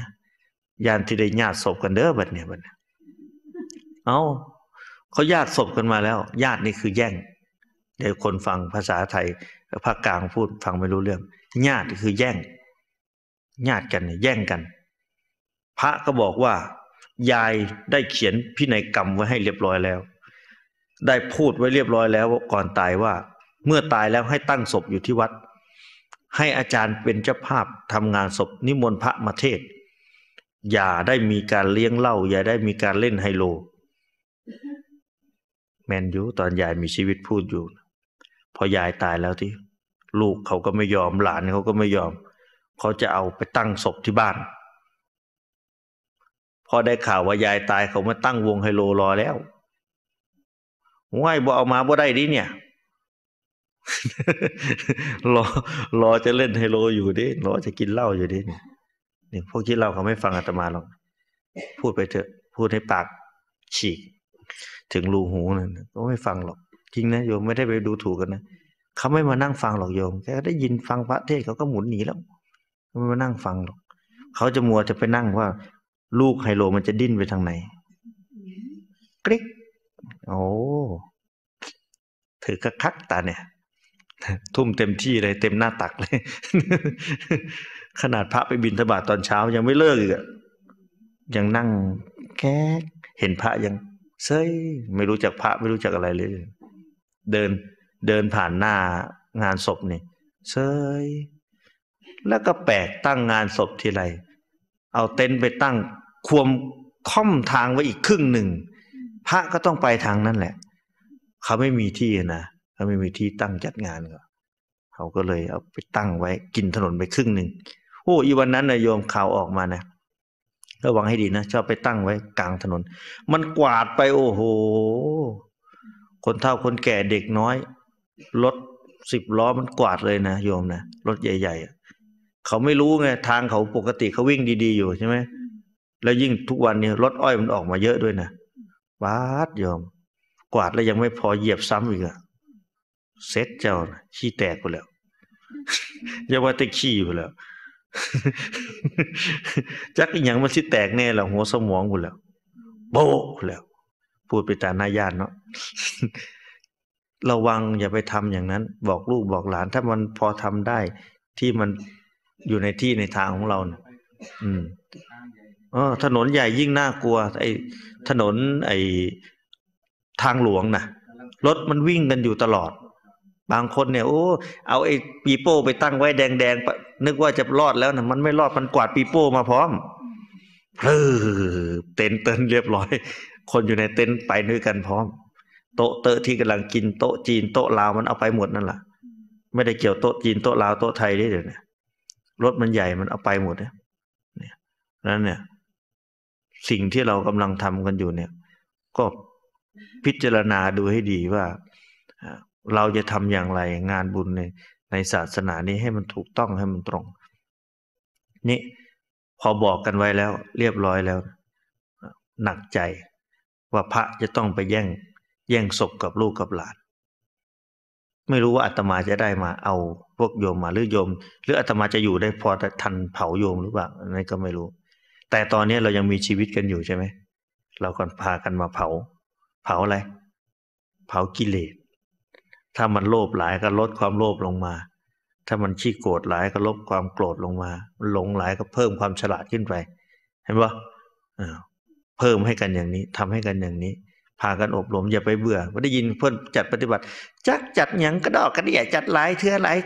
ยานที่ได้ญาติศพกันเด้อบัดเนี่ยบัดเนียเอาเขาญาติศพกันมาแล้ว ญาตินี่คือแย่ง เดี๋ยวคนฟังภาษาไทยภาคกลางพูดฟังไม่รู้เรื่องญาติคือแย่ง ญาติกันแย่งกัน พระก็บอกว่า ยายได้เขียนพินัยกรรมไว้ให้เรียบร้อยแล้ว ได้พูดไว้เรียบร้อยแล้วก่อนตายว่าเมื่อตายแล้วให้ตั้งศพอยู่ที่วัด ให้อาจารย์เป็นเจ้าภาพทำงานศพนิมนต์พระมาเทศ อย่าได้มีการเลี้ยงเหล้าอย่าได้มีการเล่นไฮโล แมนยูตอนยายมีชีวิตพูดอยู่พอยายตายแล้วที่ลูกเขาก็ไม่ยอมหลานเขาก็ไม่ยอมเขาจะเอาไปตั้งศพที่บ้าน พอได้ข่าวว่ายายตายเขามาตั้งวงไฮโลรอแล้วไหวบ่เอามาบ่ได้ดิเนี่ยรอรอจะเล่นไฮโลอยู่ดิ รอจะกินเหล้าอยู่ดิเนี่ย พวกกินเหล้าเขาไม่ฟังอาตมาหรอก พูดไปเถอะ พูดให้ปาก ฉีก ถึงรูหูนั่นก็ไม่ฟังหรอก จริงนะโยมไม่ได้ไปดูถูกกันนะเขาไม่มานั่งฟังหรอกโยมแค่ได้ยินฟังพระเทศเขาก็หมุนหนีแล้วไม่มานั่งฟังหรอก เขาจะมัวจะไปนั่งว่า ลูกไฮโลมันจะดิ้นไปทางไหนกริ๊ก โอ้ถือกระคักตาเนี่ยทุ่มเต็มที่เลยเต็มหน้าตักเลย ขนาดพระไปบินธบาตตอนเช้ายังไม่เลิกอีกยังนั่งแก๊เห็นพระยัง เซยไม่รู้จักพระไม่รู้จักอะไรเลย เดินเดินผ่านหน้างานศพนี่เซยแล้วก็แปลกตั้งงานศพทีไรเอาเต็นท์ไปตั้งควมค่อมทางไว้อีกครึ่งหนึ่งพระก็ต้องไปทางนั้นแหละ เขาไม่มีที่นะแล้วไม่มีที่ตั้งจัดงานก็เขาก็เลยเอาไปตั้งไว้กินถนนไปครึ่งหนึ่งโอ้ อีวันนั้นนะโยมข่าวออกมานะระวังให้ดีนะชอบไปตั้งไว้กลางถนน มันกวาดไป โอ้โห คนเฒ่าคนแก่เด็กน้อยรถสิบล้อมันกวาดเลยนะโยมนะรถใหญ่ๆเขาไม่รู้ไงทางเขาปกติเขาวิ่งดีๆอยู่ใช่ไหมแล้วยิ่งทุกวันนี้รถอ้อยมันออกมาเยอะด้วยนะวาดโยมกวาดแล้วยังไม่พอเหยียบซ้ำอีกอะเซ็ตเจ้าขี้แตกไปแล้วอย่าว่าแต่ขี้ไปแล้ว จักอีหยังมันสิแตกแน่ละหัวสมองไปแล้ว โบไปแล้ว พูดไปตามหน้าญาติเนาะ ระวังอย่าไปทำอย่างนั้น บอกลูกบอกหลาน ถ้ามันพอทำได้ที่มันอยู่ในที่ในทางของเราเนี่ยอืมอ๋อ ถนนใหญ่ยิ่งน่ากลัว ไอ้ถนน ไอ้ทางหลวงนะรถมันวิ่งกันอยู่ตลอดบางคนเนี่ยโอ้เอาไอ้ ปีโป้ไปตั้งไว้แดงๆนึกว่าจะรอดแล้วนะมันไม่รอดมันกวาดปีโป้มาพร้อมเพลอเต็นเต้นเรียบร้อย คนอยู่ในเต็นไปด้วยกันพร้อม โต๊ะเตอะที่กำลังกินโต๊ะจีนโต๊ะลาว มันเอาไปหมดนั่นแหละไม่ได้เกี่ยวโต๊ะจีนโต๊ะลาวโต๊ะไทยได้เดี๋ยวนี้รถมันใหญ่มันเอาไปหมดเนี่ยนั้นเนี่ย สิ่งที่เรากำลังทำกันอยู่เนี่ย ก็พิจารณาดูให้ดีว่าเราจะทำอย่างไรงานบุญในในศาสนานี้ให้มันถูกต้องให้มันตรง นี่พอบอกกันไว้แล้วเรียบร้อยแล้ว หนักใจ ว่าพระจะต้องไปแย่งแย่งศพกับลูกกับหลานไม่รู้ว่าอาตมาจะได้มาเอาพวกโยมมาหรือโยม หรืออาตมาจะอยู่ได้พอทันเผาโยมหรือเปล่านั่นก็ไม่รู้ แต่ตอนนี้เรายังมีชีวิตกันอยู่ใช่ไหม เราก่อนพากันมาเผา เผาอะไรเผากิเลสถ้ามันโลภหลายก็ลดความโลภลงมา ถ้ามันขี้โกรธหลายก็ลดความโกรธลงมามันหลงหลายก็เพิ่มความฉลาดขึ้นไป เห็นปะเพิ่มให้กันอย่างนี้ ทำให้กันอย่างนี้ พากันอบรมอย่าไปเบื่อไม่ได้ยินเพื่อนจัดปฏิบัติจักจัดหยังกระดอกกระเดี่ยจัดหลายเทือหลาย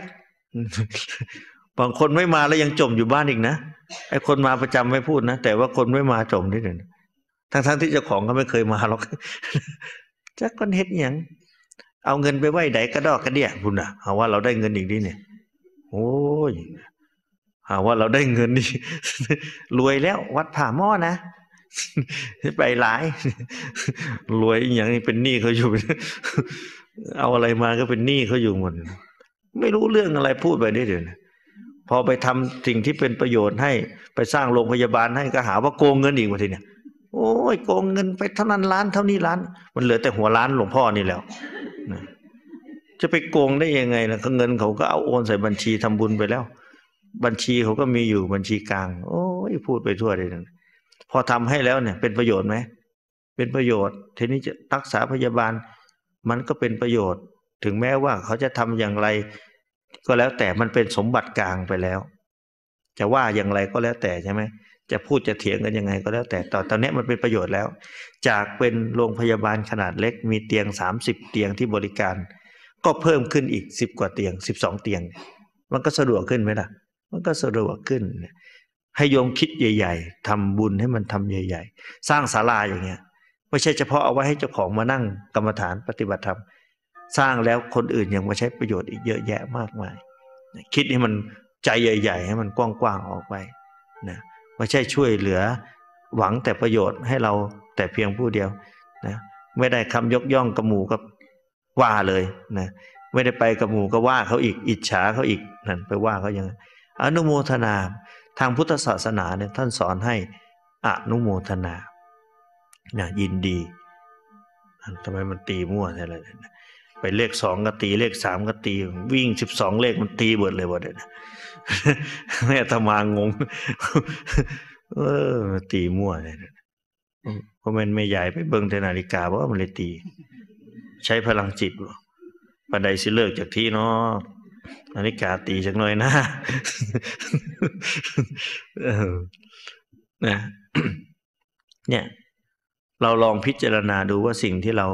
บางคนไม่มาแล้วยังจมอยู่บ้านอีกนะ ไอ้คนมาประจำไม่พูดนะแต่ว่าคนไม่มาจมนิดหนึ่งทั้งๆที่เจ้าของก็ไม่เคยมาหรอกจักคนเฮ็ดหยังเอาเงินไปไหว้ไหนกระดอกกระเดี่ยคุณอ่ะหาว่าเราได้เงินอีกดีเนี่ย โอ้ยหาว่าเราได้เงินนี่รวยแล้ววัดผ่าหม้อนะ ไปหลาย รวยอย่างนี้เป็นหนี้เขาอยู่ เอาอะไรมาก็เป็นหนี้เขาอยู่หมดไม่รู้เรื่องอะไรพูดไปได้เดี๋ยวนะพอไปทำสิ่งที่เป็นประโยชน์ให้ไปสร้างโรงพยาบาลให้ก็หาว่าโกงเงินอีกวันทีเนี่ย โอ้ยโกงเงินไปเท่านั้นล้านเท่านี้ล้าน มันเหลือแต่หัวล้านหลวงพ่อนี่แล้วจะไปโกงได้ยังไงนะเงินเขาก็เอาโอนใส่บัญชีทำบุญไปแล้ว บัญชีเขาก็มีอยู่บัญชีกลาง โอ้ยพูดไปทั่วเลยนะพอทำให้แล้วเนี่ย เป็นประโยชน์ไหม เป็นประโยชน์ทีนี้จะรักษาพยาบาล มันก็เป็นประโยชน์ ถึงแม้ว่าเขาจะทำอย่างไรก็แล้ว แต่ มันเป็นสมบัติกลางไปแล้ว จะว่าอย่างไรก็แล้ว แต่ใช่ไหม จะพูดจะเถียงกันยังไงก็แล้วแต่ตอนตอนนี้มันเป็นประโยชน์แล้ว จากเป็นโรงพยาบาลขนาดเล็กมีเตียงสสามิบเตียงที่บริการก็เพิ่มขึ้นอีกสิบกว่าเตียงสิบสองเตียง มันก็สะดวกขึ้นไหมล่ะ มันก็สะดวกขึ้น ให้โยมคิดใหญ่ ๆ ทำบุญให้มันทำใหญ่ๆสร้างศาลาอย่างเงี้ยไม่ใช่เฉพาะเอาไว้ให้เจ้าของมานั่งกรรมฐานปฏิบัติธรรม สร้างแล้วคนอื่นยังมาใช้ประโยชน์อีกเยอะแยะมากมาย คิดให้มันใจใหญ่ๆให้มันกว้างๆออกไปนะไม่ใช่ช่วยเหลือ หวังแต่ประโยชน์ให้เราแต่เพียงผู้เดียวนะไม่ได้คำยกย่องกับหมู่กับว่าเลยนะไม่ได้ไปกับหมู่ก็ว่าเขาอีกอิจฉาเขาอีกนั่นไปว่าเขาอย่างอนุโมทนาทางพุทธศาสนา เนี่ยท่านสอนให้อนุโมทนานะยินดีทำไมมันตีมั่วอะไรเนี่ยไปเลขสองก็ตีเลขสามก็ตี วิ่งสิบสองเลขมันตีเบิดเลยหมดเลยนะแม่ธรรมางง เออตีมั่วเลยเพราะมันไม่ใหญ่ไปเบิ่งเทนาฬิกาเพราะมันเลยตีใช้พลังจิตปันไดสิเลิกจากที่เนาะอันนี้กาตีจักหน่อยนะนะ เนี่ย เราลองพิจารณาดูว่าสิ่งที่เรา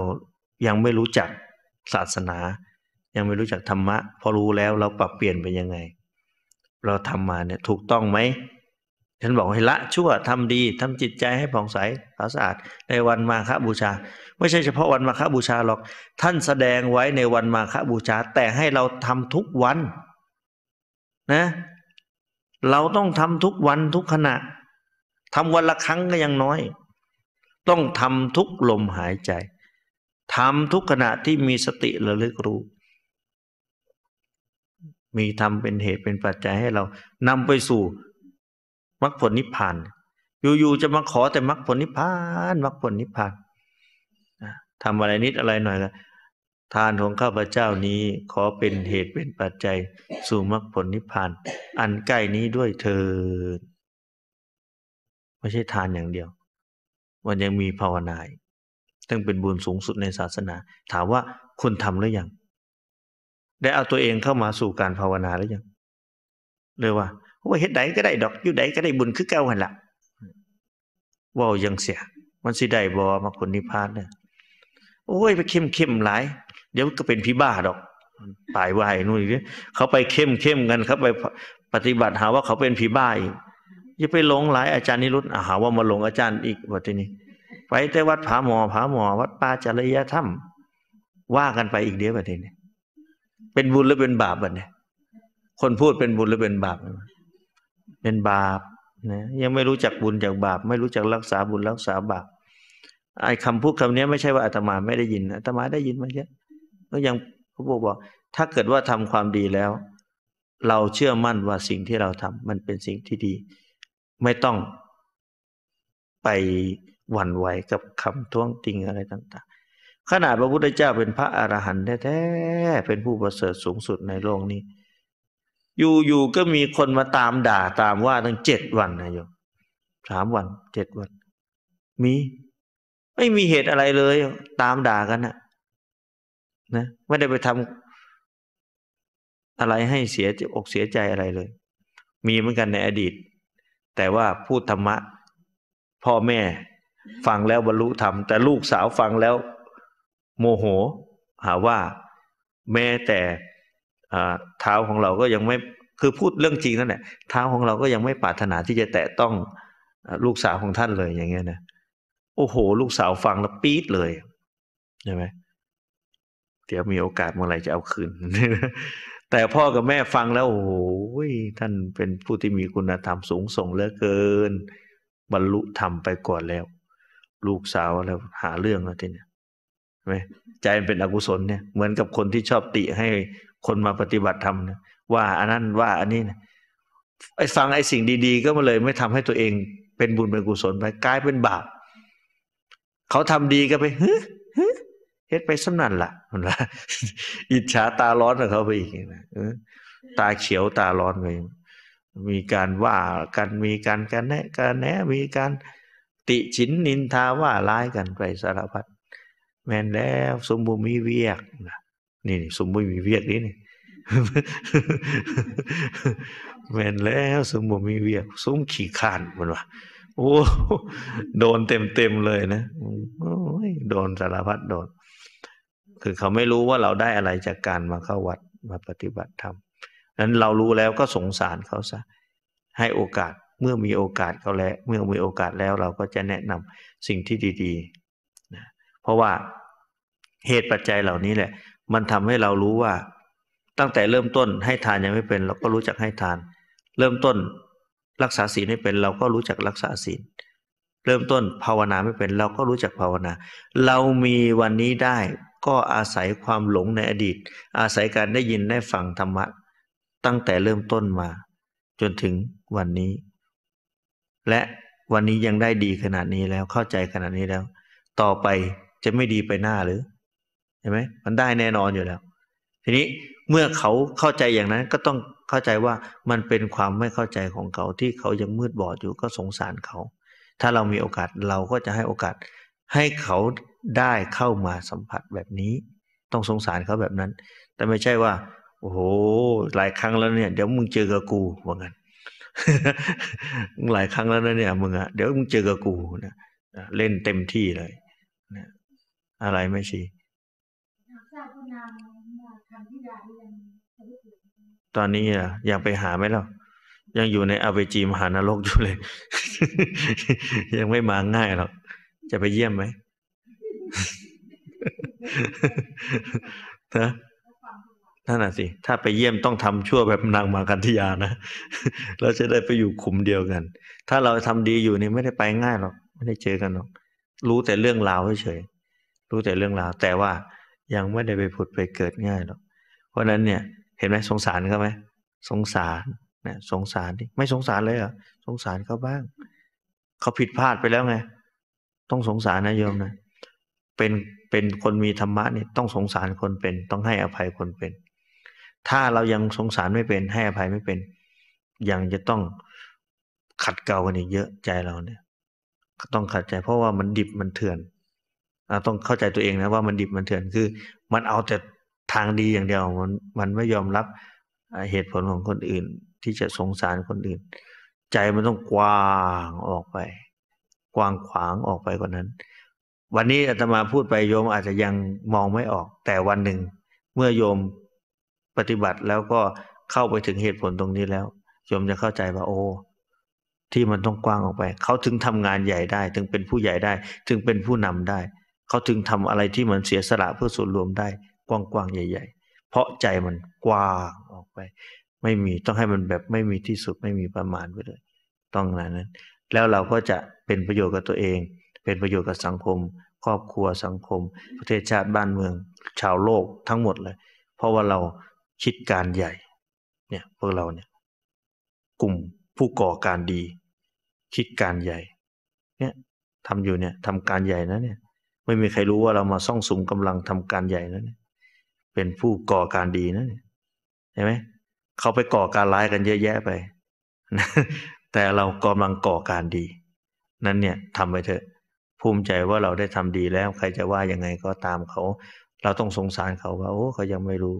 ยังไม่รู้จักศาสนา ยังไม่รู้จักธรรมะพอรู้แล้วเราปรับเปลี่ยนเป็นยังไง เราทำมาเนี่ย ถูกต้องไหมท่านบอกให้ละ ชั่วทำดีทำจิตใจให้ผ่องใสขาวสะอาดในวันมาฆบูชา ไม่ใช่เฉพาะวันมาฆบูชาหรอก ท่านแสดงไว้ในวันมาฆบูชา แต่ให้เราทำทุกวัน นะ เราต้องทำทุกวันทุกขณะ ทำวันละครั้งก็ยังน้อย ต้องทำทุกลมหายใจทำทุกขณะที่มีสติระลึกรู้ มีทำเป็นเหตุเป็นปัจจัยให้เรานำไปสู่มรรคผลนิพพาน อยู่ๆจะมาขอแต่มรรคผลนิพพาน มรรคผลนิพพานทำอะไรนิดอะไรหน่อยละทานของข้าพเจ้านี้ขอเป็นเหตุเป็นปัจจัย สู่มรรคผลนิพพาน อันใกล้นี้ด้วยเถิดไม่ใช่ทานอย่างเดียวมันยังมีภาวนาตั้งเป็นบุญสูงสุดในศาสนา ถามว่าคุณทำหรือยัง ได้เอาตัวเองเข้ามาสู่การภาวนาหรือยังเลยว่าว่าเฮ็ดใดก็ได้ดอก อยู่ใดก็ได้บุญคือเก่าหันละว่ายังเสียมันสิได้บอมาผลนิพพานเนี่ยโอ้ยไปเข้มเข้มหลาย เดี๋ยวก็เป็นพี่บ้าดอกตายวายนู่นนี่เขาไปเข้มเข้มกันเขาไปปฏิบัติหาว่าเขาเป็นผีบ้าอีกอย่าไปหลงหลายอาจารย์นิรุตหา ว่ามาหลงอาจารย์อีกวันนี้ไปแต่วัดผาหมอผาหมอวัดป่าจริยธรรมว่ากันไปอีกเดียววันนี้เป็นบุญหรือเป็นบาปวันนี้คนพูดเป็นบุญหรือเป็นบาปเนี่ยเป็นบาปนะยังไม่รู้จักบุญจากบาป ไม่รู้จักรักษาบุญรักษาบาปไอ้คำพูดคำนี้ไม่ใช่ว่าอาตมาไม่ได้ยินอาตมาได้ยินมาเยอะก็ยังพระบทธบอก ถ้าเกิดว่าทำความดีแล้ว เราเชื่อมั่นว่าสิ่งที่เราทำ มันเป็นสิ่งที่ดี ไม่ต้องไปหวั่นไหวกับคำท้วงติงอะไรต่าง ๆ ขนาดพระพุทธเจ้าเป็นพระอรหันต์แท้ๆเป็นผู้ประเสริฐสูงสุดในโลกนี้อยู่ อยู่ก็มีคนมาตามด่าตามว่าตั้งเจ็ดวันนะโยมสามวันเจ็ดวัน มี ไม่มีเหตุอะไรเลยตามด่ากันนะนะไม่ได้ไปทำอะไรให้เสียอกเสียใจอะไรเลย มีเหมือนกันในอดีต แต่ว่าพูดธรรมะพ่อแม่ ฟังแล้วบรรลุธรรมแต่ลูกสาวฟังแล้ว โมโห หาว่าแม่แต่เท้าของเราก็ยังไม่ คือพูดเรื่องจริงนั่นแหละ เท้าของเราก็ยังไม่ปรารถนาที่จะแตะต้องลูกสาวของท่านเลย อย่างเงี้ยนะ โอ้โห ลูกสาวฟังแล้วปี๊ดเลยใช่ไหม เดี๋ยวมีโอกาสเมื่อไหร่จะเอาคืน แต่พ่อกับแม่ฟังแล้ว โอ้โห ท่านเป็นผู้ที่มีคุณธรรมสูงส่งเหลือเกิน บรรลุธรรมไปก่อนแล้ว ลูกสาวแล้วหาเรื่องแล้วทีเนี้ยใช่ไหมใจเป็นอกุศลเนี่ย เหมือนกับคนที่ชอบติให้คนมาปฏิบัติธรรมว่า อันนั้นว่า อันนี้ไอ้ฟังไอ้สิ่งดีๆ ก็มาเลยไม่ทำให้ตัวเอง เป็นบุญเป็นกุศลไปกลายเป็นบาปเขาทำดีก็ไปเฮ้เฮ็ดไปสํนันละ่ะมันละอิจฉาตาร้อนกับเขาไปอีกนะตาเขียวตาร้อนไปมีการว่ากันมีการกันแนะ กันแนะมีการติฉินนินทาว่าร้ายกันไปสารพัดแม่นแล้วสมบูรณ์มีเวียกนะนี่สมมุติมีเวียดนี่นี่แม่นแล้วสมมุติมีเวียดสมขี่ขานมันวะโอ้โดนเต็มเต็มเลยนะโอ้ยโดนสารพัดโดน คือเขาไม่รู้ว่าเราได้อะไรจากการมาเข้าวัดมาปฏิบัติธรรมนั้นเรารู้แล้วก็สงสารเขาซะให้โอกาสเมื่อมีโอกาสเขาแล้วเมื่อมีโอกาสแล้ว เราก็จะแนะนำสิ่งที่ดีๆ นะเพราะว่าเหตุปัจจัยเหล่านี้แหละมันทำให้เรารู้ว่า ตั้งแต่เริ่มต้นให้ทานยังไม่เป็น เราก็รู้จักให้ทาน เริ่มต้นรักษาศีลไม่เป็นเราก็รู้จักรักษาศีลเริ่มต้นภาวนาไม่เป็น เราก็รู้จักภาวนา เรามีวันนี้ได้ก็อาศัยความหลงในอดีต อาศัยการได้ยินได้ฟังธรรมะตั้งแต่เริ่มต้นมา จนถึงวันนี้ และวันนี้ยังได้ดีขนาดนี้แล้วเข้าใจขนาดนี้แล้ว ต่อไปจะไม่ดีไปหน้าหรือช่ไหมมันได้แน่นอนอยู่แล้ว ทีนี้เมื่อเขาเข้าใจอย่างนั้น ก็ต้องเข้าใจว่ามันเป็นความไม่เข้าใจของเขาที่เขายังมืดบอดอยู่ก็สงสารเขา ถ้าเรามีโอกาสเราก็จะให้โอกาส ให้เขาได้เข้ามาสัมผัสแบบนี้ ต้องสงสารเขาแบบนั้น แต่ไม่ใช่ว่า โอ้โหหลายครั้งแล้วเนี่ยเดี๋ยวมึงเจอกับกูว่างั้นหลายครั้งแล้วนะเนี่ยมึงอะเดี๋ยวมึงเจอกับกูนะเล่นเต็มที่เลยอะไรไม่ชี้ตอนนี้อ่ะยังไปหาไหมล่ะยังอยู่ในอเวจีมหานรกอยู่เลย ยังไม่มาง่ายหรอกจะไปเยี่ยมไหมนะนั่นน่ะสิถ้าไปเยี่ยมต้องทำชั่วแบบนางมากันทยานะเราจะได้ไปอยู่ขุมเดียวกัน ถ้าเราทำดีอยู่นี่ไม่ได้ไปง่ายหรอกไม่ได้เจอกันหรอกรู้แต่เรื่องราวเฉยรู้แต่เรื่องราว แต่ว่ายังไม่ได้ไปผุดไปเกิดง่ายหรอกเพราะนั้นเนี่ย เห็นไหมสงสารเขาไหมสงสารนะสงสารี่ไม่สงสารเลยอ่ะสงสารเขาบ้างเขาผิดพลาดไปแล้วไงต้องสงสารนะโยมนะ เป็นเป็นคนมีธรรมะเนี่ยต้องสงสารคนเป็น ต้องให้อภัยคนเป็น ถ้าเรายังสงสารไม่เป็น ให้อภัยไม่เป็น ยังจะต้องขัดเกลากันอีกเยอะใจเราเนี่ยต้องขัดใจเพราะว่ามันดิบมันเถื่อนราต้องเข้าใจตัวเองนะว่ามันดิบมันเถื่อนคือ มันเอาแต่ทางดีอย่างเดียว มันมันไม่ยอมรับเหตุผลของคนอื่น ที่จะสงสารคนอื่น ใจมันต้องกว้างออกไป กว้างขวางออกไปกว่านั้น วันนี้อาตมาพูดไปโยมอาจจะยังมองไม่ออก แต่วันหนึ่งเมื่อโยมปฏิบัติแล้วก็เข้าไปถึงเหตุผลตรงนี้แล้วโยมจะเข้าใจว่าโอ้ที่มันต้องกว้างออกไปเขาถึงทำงานใหญ่ได้ ถึงเป็นผู้ใหญ่ได้ถึงเป็นผู้นำได้เขาถึงทำอะไรที่มันเสียสละเพื่อส่วนรวมได้ กว้างๆใหญ่ ๆ เพราะใจมันกว้างออกไป ไม่มีต้องให้มันแบบไม่มีที่สุดไม่มีประมาณไปเลยต้องนั้นนั้น แล้วเราก็จะเป็นประโยชน์กับตัวเอง เป็นประโยชน์กับสังคม ครอบครัวสังคม ประเทศชาติบ้านเมือง ชาวโลกทั้งหมดเลย เพราะว่าเราคิดการใหญ่ เนี่ยพวกเราเนี่ยกลุ่มผู้ก่อการดี คิดการใหญ่เนี่ยทำอยู่เนี่ยทำการใหญ่นะเนี่ยไม่มีใครรู้ว่าเรามาซ่องสุมกำลังทำการใหญ่นะเป็นผู้ก่อการดีนะเห็นไหม เขาไปก่อการร้ายกันเยอะแยะไป แต่เรากำลังก่อการดี นั้นเนี่ยทำไปเถอะ ภูมิใจว่าเราได้ทำดีแล้วใครจะว่ายังไงก็ตามเขา เราต้องสงสารเขาว่าโอ้เขายังไม่รู้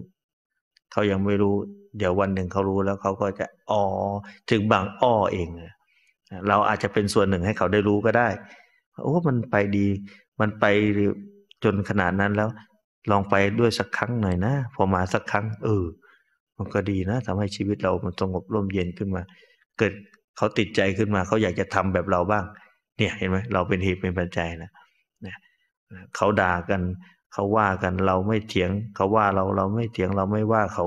เขายังไม่รู้ เดี๋ยววันหนึ่งเขารู้แล้ว เขาก็จะอ๋อถึงบางอ้อเอง เราอาจจะเป็นส่วนหนึ่งให้เขาได้รู้ก็ได้ โอ้ มันไปดีมันไปจนขนาดนั้นแล้ว ลองไปด้วยสักครั้งหน่อยนะ พอมาสักครั้ง เออมันก็ดีนะ ทำให้ชีวิตเรามันสงบร่มเย็นขึ้นมา เกิดเขาติดใจขึ้นมา เขาอยากจะทำแบบเราบ้าง เนี่ยเห็นไหมเราเป็นเหตุเป็นปัจจัยนะเขาด่ากันเขาว่ากันเราไม่เถียงเขาว่าเราเราไม่เถียง เราไม่ว่าเขา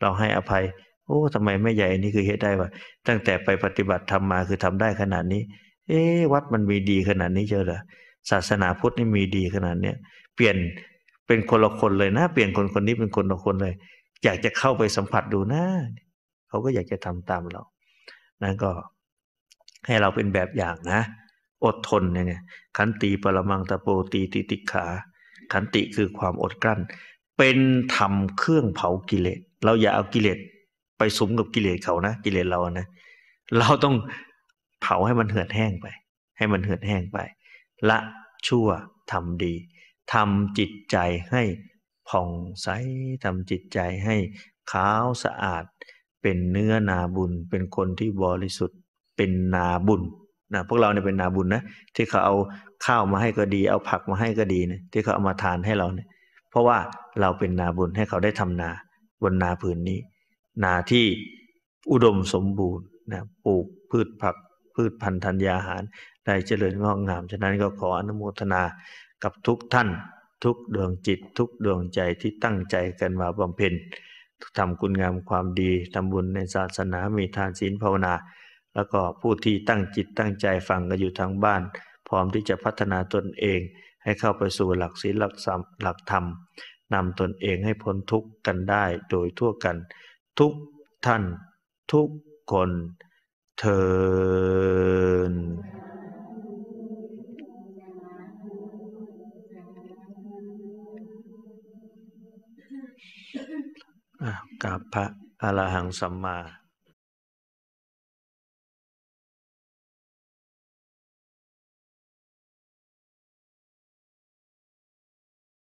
เราให้อภัย โอ้ทำไมไม่ใหญ่นี่คือเหตุได้วะตั้งแต่ไปปฏิบัติทำมาคือทำได้ขนาดนี้ เอ๊วัดมันมีดีขนาดนี้เจอเหรอศาสนาพุทธนี่มีดีขนาดเนี้ยเปลี่ยนเป็นคนละคนเลยนะ เปลี่ยนคนคนนี้เป็นคนละคนเลย อยากจะเข้าไปสัมผัสดูนะเขาก็อยากจะทำตามเรา นั่นก็ให้เราเป็นแบบอย่างนะ อดทนเนี่ยขันติปรมังตะโปตี ติติขา ขันติคือความอดกลั้น เป็นธรรมเครื่องเผากิเลส เราอย่าเอากิเลสไปสมกับกิเลสเขานะ กิเลสเรานะ เราต้องเผาให้มันเหือดแห้งไป ให้มันเหือดแห้งไปละชั่วทำดี ทำจิตใจให้ผ่องใสทำจิตใจให้ขาวสะอาดเป็นเนื้อนาบุญเป็นคนที่บริสุทธิ์เป็นนาบุญนะพวกเราเนี่ยเป็นนาบุญนะที่เขาเอาข้าวมาให้ก็ดี เอาผักมาให้ก็ดีนะที่เขาเอามาทานให้เราเนี่ย เพราะว่าเราเป็นนาบุญให้เขาได้ทำนาบนนาผืนนี้ นาที่อุดมสมบูรณ์นะปลูกพืชผัก พืชพันธุ์ธัญญาหารได้เจริญงอกงาม ฉะนั้นก็ขออนุโมทนากับทุกท่าน ทุกดวงจิตทุกดวงใจที่ตั้งใจกันมาบำเพ็ญทำคุณงามความดี ทำบุญในศาสนามีทานศีลภาวนา แล้วก็ผู้ที่ตั้งจิตตั้งใจฟังกันอยู่ทางบ้าน พร้อมที่จะพัฒนาตนเองให้เข้าไปสู่หลักศีลหลักธรรม นำตนเองให้พ้นทุกข์กันได้โดยทั่วกัน ทุกท่าน ทุกคนเทินกราบพระอรหังสัมมา